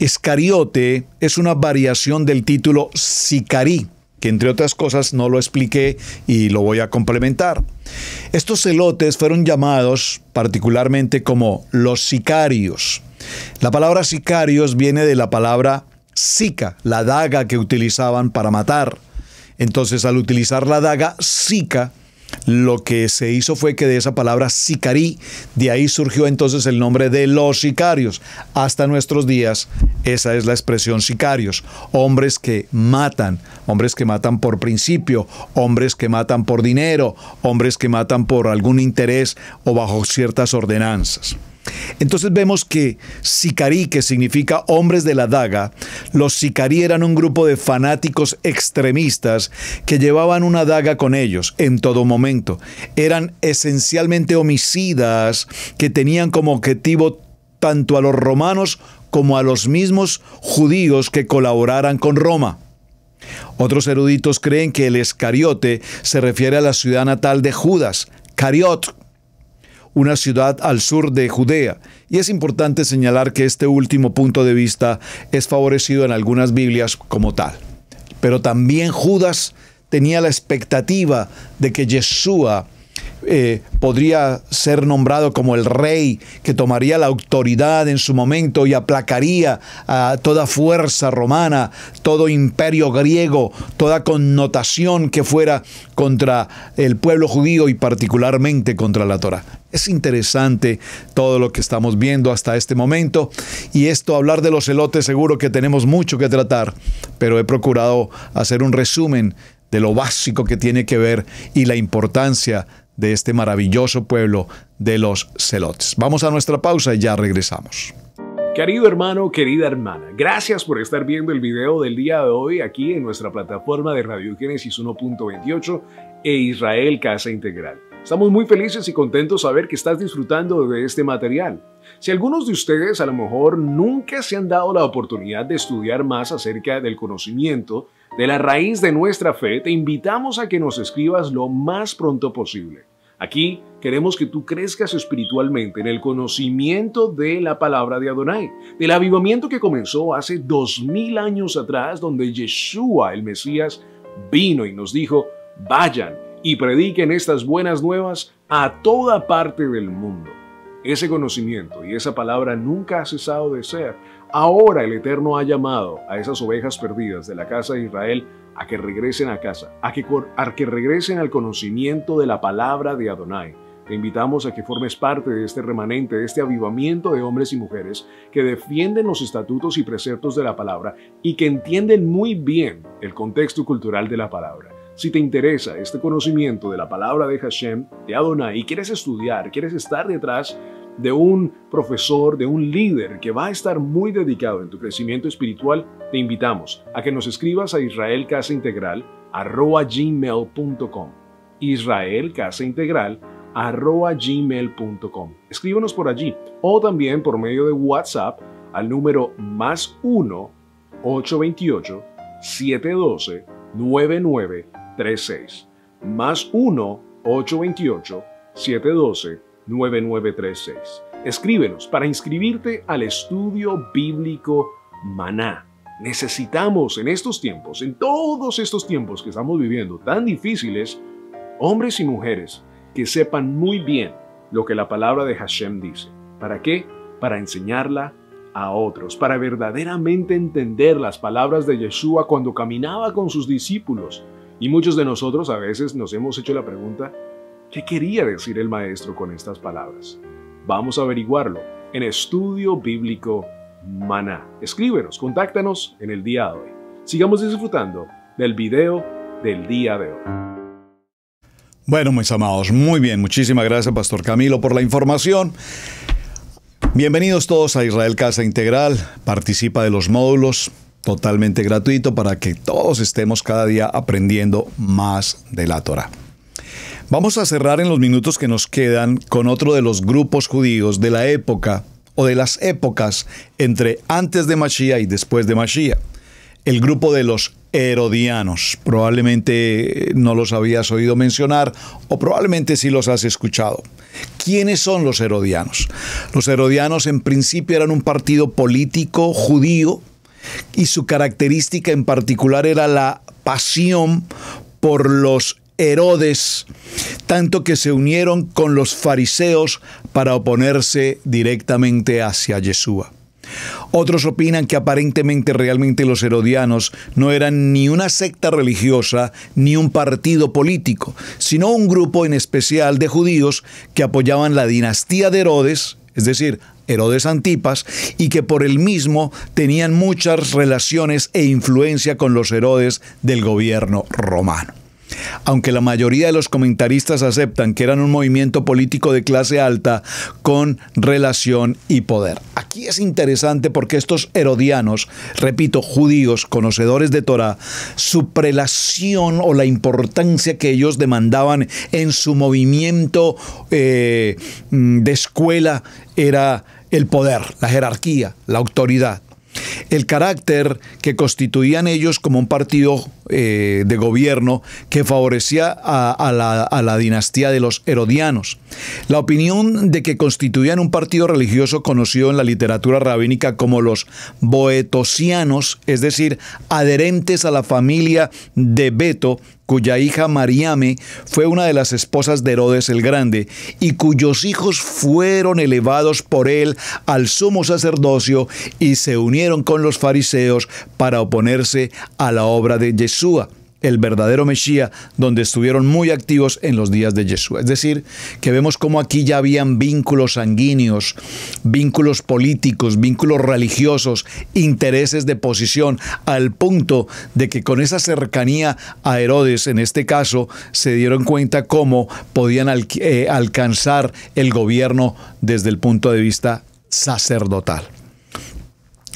Escariote es una variación del título Sicarí, que entre otras cosas no lo expliqué y lo voy a complementar. Estos celotes fueron llamados particularmente como los sicarios, la palabra sicarios viene de la palabra sica, la daga que utilizaban para matar. Entonces, al utilizar la daga sica, lo que se hizo fue que de esa palabra sicarí, de ahí surgió entonces el nombre de los sicarios. Hasta nuestros días, esa es la expresión sicarios. Hombres que matan, hombres que matan por principio, hombres que matan por dinero, hombres que matan por algún interés o bajo ciertas ordenanzas. Entonces vemos que sicarí, que significa hombres de la daga, los sicarí eran un grupo de fanáticos extremistas que llevaban una daga con ellos en todo momento. Eran esencialmente homicidas que tenían como objetivo tanto a los romanos como a los mismos judíos que colaboraran con Roma. Otros eruditos creen que el Escariote se refiere a la ciudad natal de Judas, Cariot, una ciudad al sur de Judea. Y es importante señalar que este último punto de vista es favorecido en algunas Biblias como tal. Pero también Judas tenía la expectativa de que Yeshua eh, podría ser nombrado como el rey que tomaría la autoridad en su momento y aplacaría a toda fuerza romana, todo imperio griego, toda connotación que fuera contra el pueblo judío y particularmente contra la Torah. Es interesante todo lo que estamos viendo hasta este momento y esto, hablar de los elotes, seguro que tenemos mucho que tratar, pero he procurado hacer un resumen de lo básico que tiene que ver y la importancia de este maravilloso pueblo de los celotes. Vamos a nuestra pausa y ya regresamos.
Querido hermano, querida hermana, gracias por estar viendo el video del día de hoy aquí en nuestra plataforma de Radio Génesis 1.28 e Israel Casa Integral. Estamos muy felices y contentos de saber que estás disfrutando de este material. Si algunos de ustedes a lo mejor nunca se han dado la oportunidad de estudiar más acerca del conocimiento de la raíz de nuestra fe, te invitamos a que nos escribas lo más pronto posible. Aquí queremos que tú crezcas espiritualmente en el conocimiento de la palabra de Adonai, del avivamiento que comenzó hace dos mil años atrás, donde Yeshua, el Mesías, vino y nos dijo, vayan y prediquen estas buenas nuevas a toda parte del mundo. Ese conocimiento y esa palabra nunca ha cesado de ser Ahora el Eterno ha llamado a esas ovejas perdidas de la casa de Israel a que regresen a casa, a que, que regresen al conocimiento de la palabra de Adonai. Te invitamos a que formes parte de este remanente, de este avivamiento de hombres y mujeres que defienden los estatutos y preceptos de la palabra y que entienden muy bien el contexto cultural de la palabra. Si te interesa este conocimiento de la palabra de Hashem, de Adonai, y quieres estudiar, quieres estar detrás de un profesor, de un líder que va a estar muy dedicado en tu crecimiento espiritual, te invitamos a que nos escribas a israelcasaintegral@gmail.com, gmail.com Escríbanos por allí o también por medio de WhatsApp al número más 1 828 712 9936. Más 1 828 712 9936. Escríbenos para inscribirte al estudio bíblico Maná. Necesitamos en estos tiempos, en todos estos tiempos que estamos viviendo tan difíciles, hombres y mujeres que sepan muy bien lo que la palabra de Hashem dice. ¿Para qué? Para enseñarla a otros, para verdaderamente entender las palabras de Yeshua cuando caminaba con sus discípulos. Y muchos de nosotros a veces nos hemos hecho la pregunta, ¿Qué quería decir el maestro con estas palabras? Vamos a averiguarlo en Estudio Bíblico Maná. Escríbenos, contáctanos en el día de hoy. Sigamos disfrutando del video del día de hoy.
Bueno, mis amados, muy bien. Muchísimas gracias, Pastor Camilo, por la información. Bienvenidos todos a Israel Casa Integral. Participa de los módulos totalmente gratuito para que todos estemos cada día aprendiendo más de la Torah. Vamos a cerrar en los minutos que nos quedan con otro de los grupos judíos de la época o de las épocas entre antes de Mashiach y después de Mashiach. El grupo de los herodianos. Probablemente eh, no los habías oído mencionar o probablemente sí los has escuchado. ¿Quiénes son los herodianos? Los herodianos en principio eran un partido político judío y su característica en particular era la pasión por los Herodes, tanto que se unieron con los fariseos para oponerse directamente hacia Yeshua. Otros opinan que aparentemente realmente los herodianos no eran ni una secta religiosa ni un partido político, sino un grupo en especial de judíos que apoyaban la dinastía de Herodes, es decir, Herodes Antipas, y que por el mismo tenían muchas relaciones e influencia con los Herodes del gobierno romano. Aunque la mayoría de los comentaristas aceptan que eran un movimiento político de clase alta con relación y poder. Aquí es interesante porque estos herodianos, repito, judíos, conocedores de Torah, su prelación o la importancia que ellos demandaban en su movimiento eh, mm, de escuela era el poder, la jerarquía, la autoridad el carácter que constituían ellos como un partido eh, de gobierno que favorecía a, la, a, la, dinastía de los herodianos. La opinión de que constituían un partido religioso conocido en la literatura rabínica como los boetosianos, es decir, adherentes a la familia de Beto, cuya hija Mariame fue una de las esposas de Herodes el Grande, y cuyos hijos fueron elevados por él al sumo sacerdocio y se unieron con los fariseos para oponerse a la obra de Yeshua el verdadero Mesías, donde estuvieron muy activos en los días de Yeshua. Es decir, que vemos cómo aquí ya habían vínculos sanguíneos, vínculos políticos, vínculos religiosos, intereses de posición, al punto de que con esa cercanía a Herodes, en este caso, se dieron cuenta cómo podían eh, alcanzar el gobierno desde el punto de vista sacerdotal.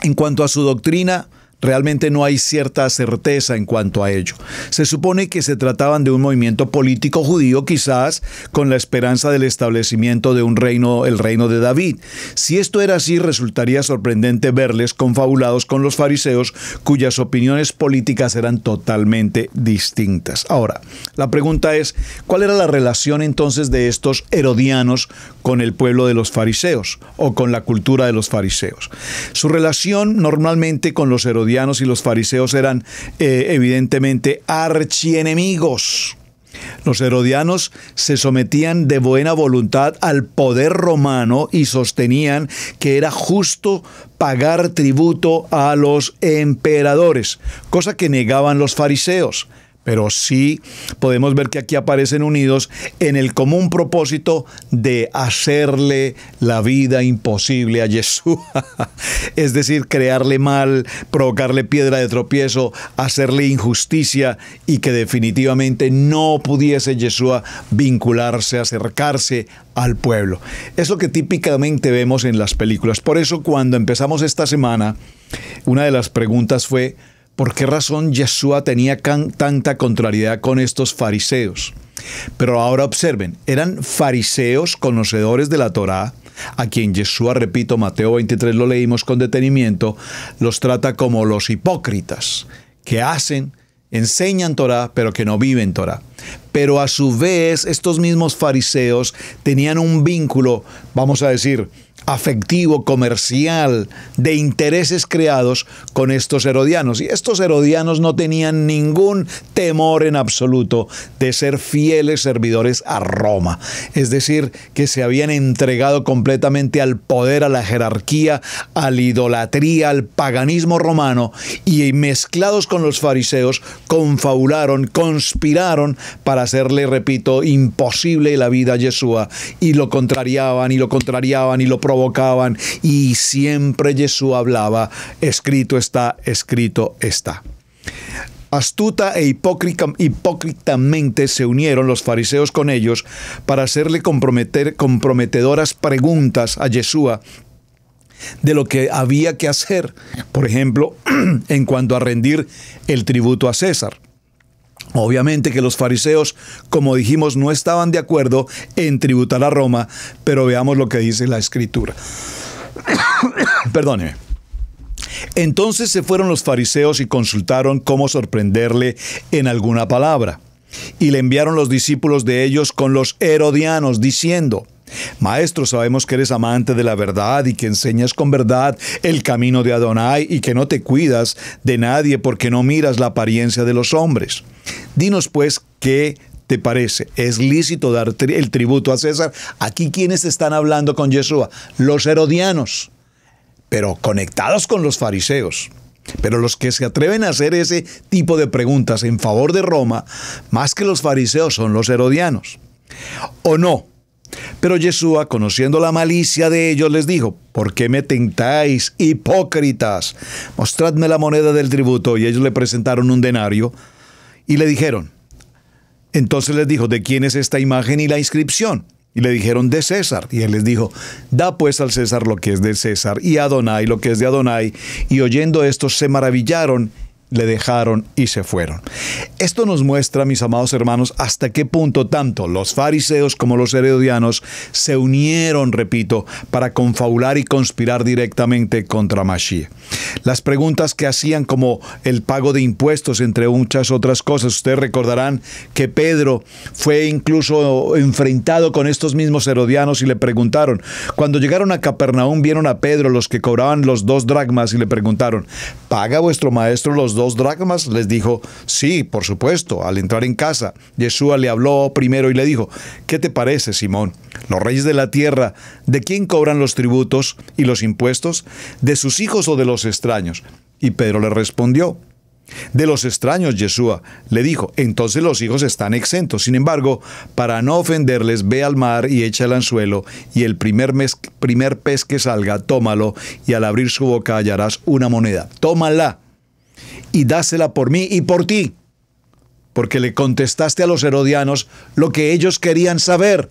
En cuanto a su doctrina, Realmente no hay cierta certeza en cuanto a ello. Se supone que se trataban de un movimiento político judío quizás con la esperanza del establecimiento de un reino, el reino de David. Si esto era así, resultaría sorprendente verles confabulados con los fariseos cuyas opiniones políticas eran totalmente distintas. Ahora, la pregunta es, ¿cuál era la relación entonces de estos herodianos con el pueblo de los fariseos o con la cultura de los fariseos? Su relación normalmente con los herodianos herodianos y los fariseos eran eh, evidentemente archienemigos. Los herodianos se sometían de buena voluntad al poder romano y sostenían que era justo pagar tributo a los emperadores, cosa que negaban los fariseos pero sí podemos ver que aquí aparecen unidos en el común propósito de hacerle la vida imposible a Jesús, Es decir, crearle mal, provocarle piedra de tropiezo, hacerle injusticia y que definitivamente no pudiese Jesús vincularse, acercarse al pueblo. Es lo que típicamente vemos en las películas. Por eso cuando empezamos esta semana, una de las preguntas fue, por qué razón Yeshua tenía tanta contrariedad con estos fariseos. Pero ahora observen, eran fariseos conocedores de la Torá, a quien Yeshua, repito, Mateo 23 lo leímos con detenimiento, los trata como los hipócritas, que hacen, enseñan Torá, pero que no viven Torá. Pero a su vez, estos mismos fariseos tenían un vínculo, vamos a decir, afectivo, comercial, de intereses creados con estos herodianos. Y estos herodianos no tenían ningún temor en absoluto de ser fieles servidores a Roma. Es decir, que se habían entregado completamente al poder, a la jerarquía, a la idolatría, al paganismo romano y mezclados con los fariseos, confabularon, conspiraron para hacerle, repito, imposible la vida a Yeshua y lo contrariaban y lo contrariaban y lo provocaban y siempre Jesús hablaba, escrito está, escrito está. Astuta e hipócritamente se unieron los fariseos con ellos para hacerle comprometer, comprometedoras preguntas a Jesús de lo que había que hacer, por ejemplo, en cuanto a rendir el tributo a César. Obviamente que los fariseos, como dijimos, no estaban de acuerdo en tributar a Roma, pero veamos lo que dice la escritura. Perdóneme. Entonces se fueron los fariseos y consultaron cómo sorprenderle en alguna palabra. Y le enviaron los discípulos de ellos con los herodianos, diciendo, Maestro, sabemos que eres amante de la verdad y que enseñas con verdad el camino de Adonai y que no te cuidas de nadie porque no miras la apariencia de los hombres Dinos pues qué te parece. ¿Es lícito dar el tributo a César? Aquí quienes están hablando con Yeshua, los herodianos, pero conectados con los fariseos. Pero los que se atreven a hacer ese tipo de preguntas en favor de Roma, más que los fariseos, son los herodianos. ¿O no? Pero Yeshua, conociendo la malicia de ellos, les dijo, ¿por qué me tentáis, hipócritas? Mostradme la moneda del tributo. Y ellos le presentaron un denario. Y le dijeron, entonces les dijo, ¿de quién es esta imagen y la inscripción? Y le dijeron, de César. Y él les dijo, da pues al César lo que es de César y a Adonai lo que es de Adonai. Y oyendo esto se maravillaron le dejaron y se fueron. Esto nos muestra, mis amados hermanos, hasta qué punto tanto los fariseos como los herodianos se unieron, repito, para confabular y conspirar directamente contra Mashí. Las preguntas que hacían como el pago de impuestos, entre muchas otras cosas, ustedes recordarán que Pedro fue incluso enfrentado con estos mismos herodianos y le preguntaron, cuando llegaron a Capernaum vieron a Pedro los que cobraban los dos dragmas y le preguntaron, ¿paga vuestro maestro los dos dos dracmas? Les dijo, sí, por supuesto. Al entrar en casa, Yeshua le habló primero y le dijo, ¿qué te parece, Simón? Los reyes de la tierra, ¿de quién cobran los tributos y los impuestos? ¿De sus hijos o de los extraños? Y Pedro le respondió, de los extraños, Yeshua le dijo, entonces los hijos están exentos. Sin embargo, para no ofenderles, ve al mar y echa el anzuelo, y el primer, primer pez que salga, tómalo, y al abrir su boca hallarás una moneda. Tómala y dásela por mí y por ti, porque le contestaste a los herodianos lo que ellos querían saber,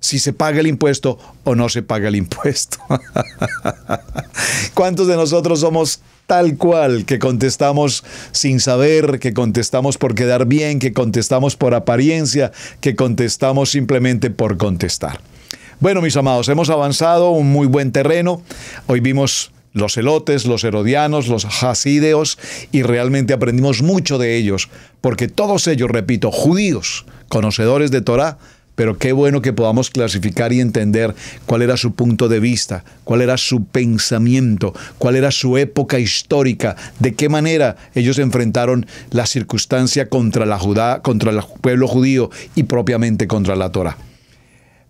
si se paga el impuesto o no se paga el impuesto. ¿Cuántos de nosotros somos tal cual, que contestamos sin saber, que contestamos por quedar bien, que contestamos por apariencia, que contestamos simplemente por contestar? Bueno, mis amados, hemos avanzado un muy buen terreno. Hoy vimos los elotes, los herodianos, los jasídeos, y realmente aprendimos mucho de ellos, porque todos ellos, repito, judíos, conocedores de Torah, pero qué bueno que podamos clasificar y entender cuál era su punto de vista, cuál era su pensamiento, cuál era su época histórica, de qué manera ellos enfrentaron la circunstancia contra la Judá, contra el pueblo judío y propiamente contra la Torah.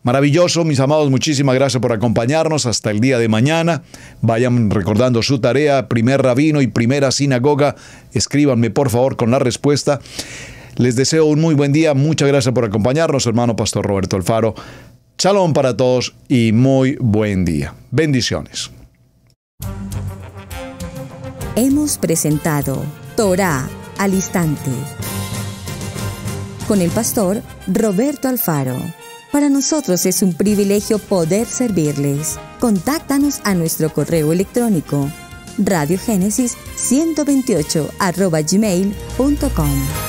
Maravilloso, mis amados, muchísimas gracias por acompañarnos hasta el día de mañana. Vayan recordando su tarea, primer rabino y primera sinagoga. Escríbanme por favor con la respuesta. Les deseo un muy buen día. Muchas gracias por acompañarnos, hermano Pastor Roberto Alfaro. Shalom para todos y muy buen día. Bendiciones.
Hemos presentado Torah al instante con el pastor Roberto Alfaro. Para nosotros es un privilegio poder servirles. Contáctanos a nuestro correo electrónico radiogénesis128 gmail.com.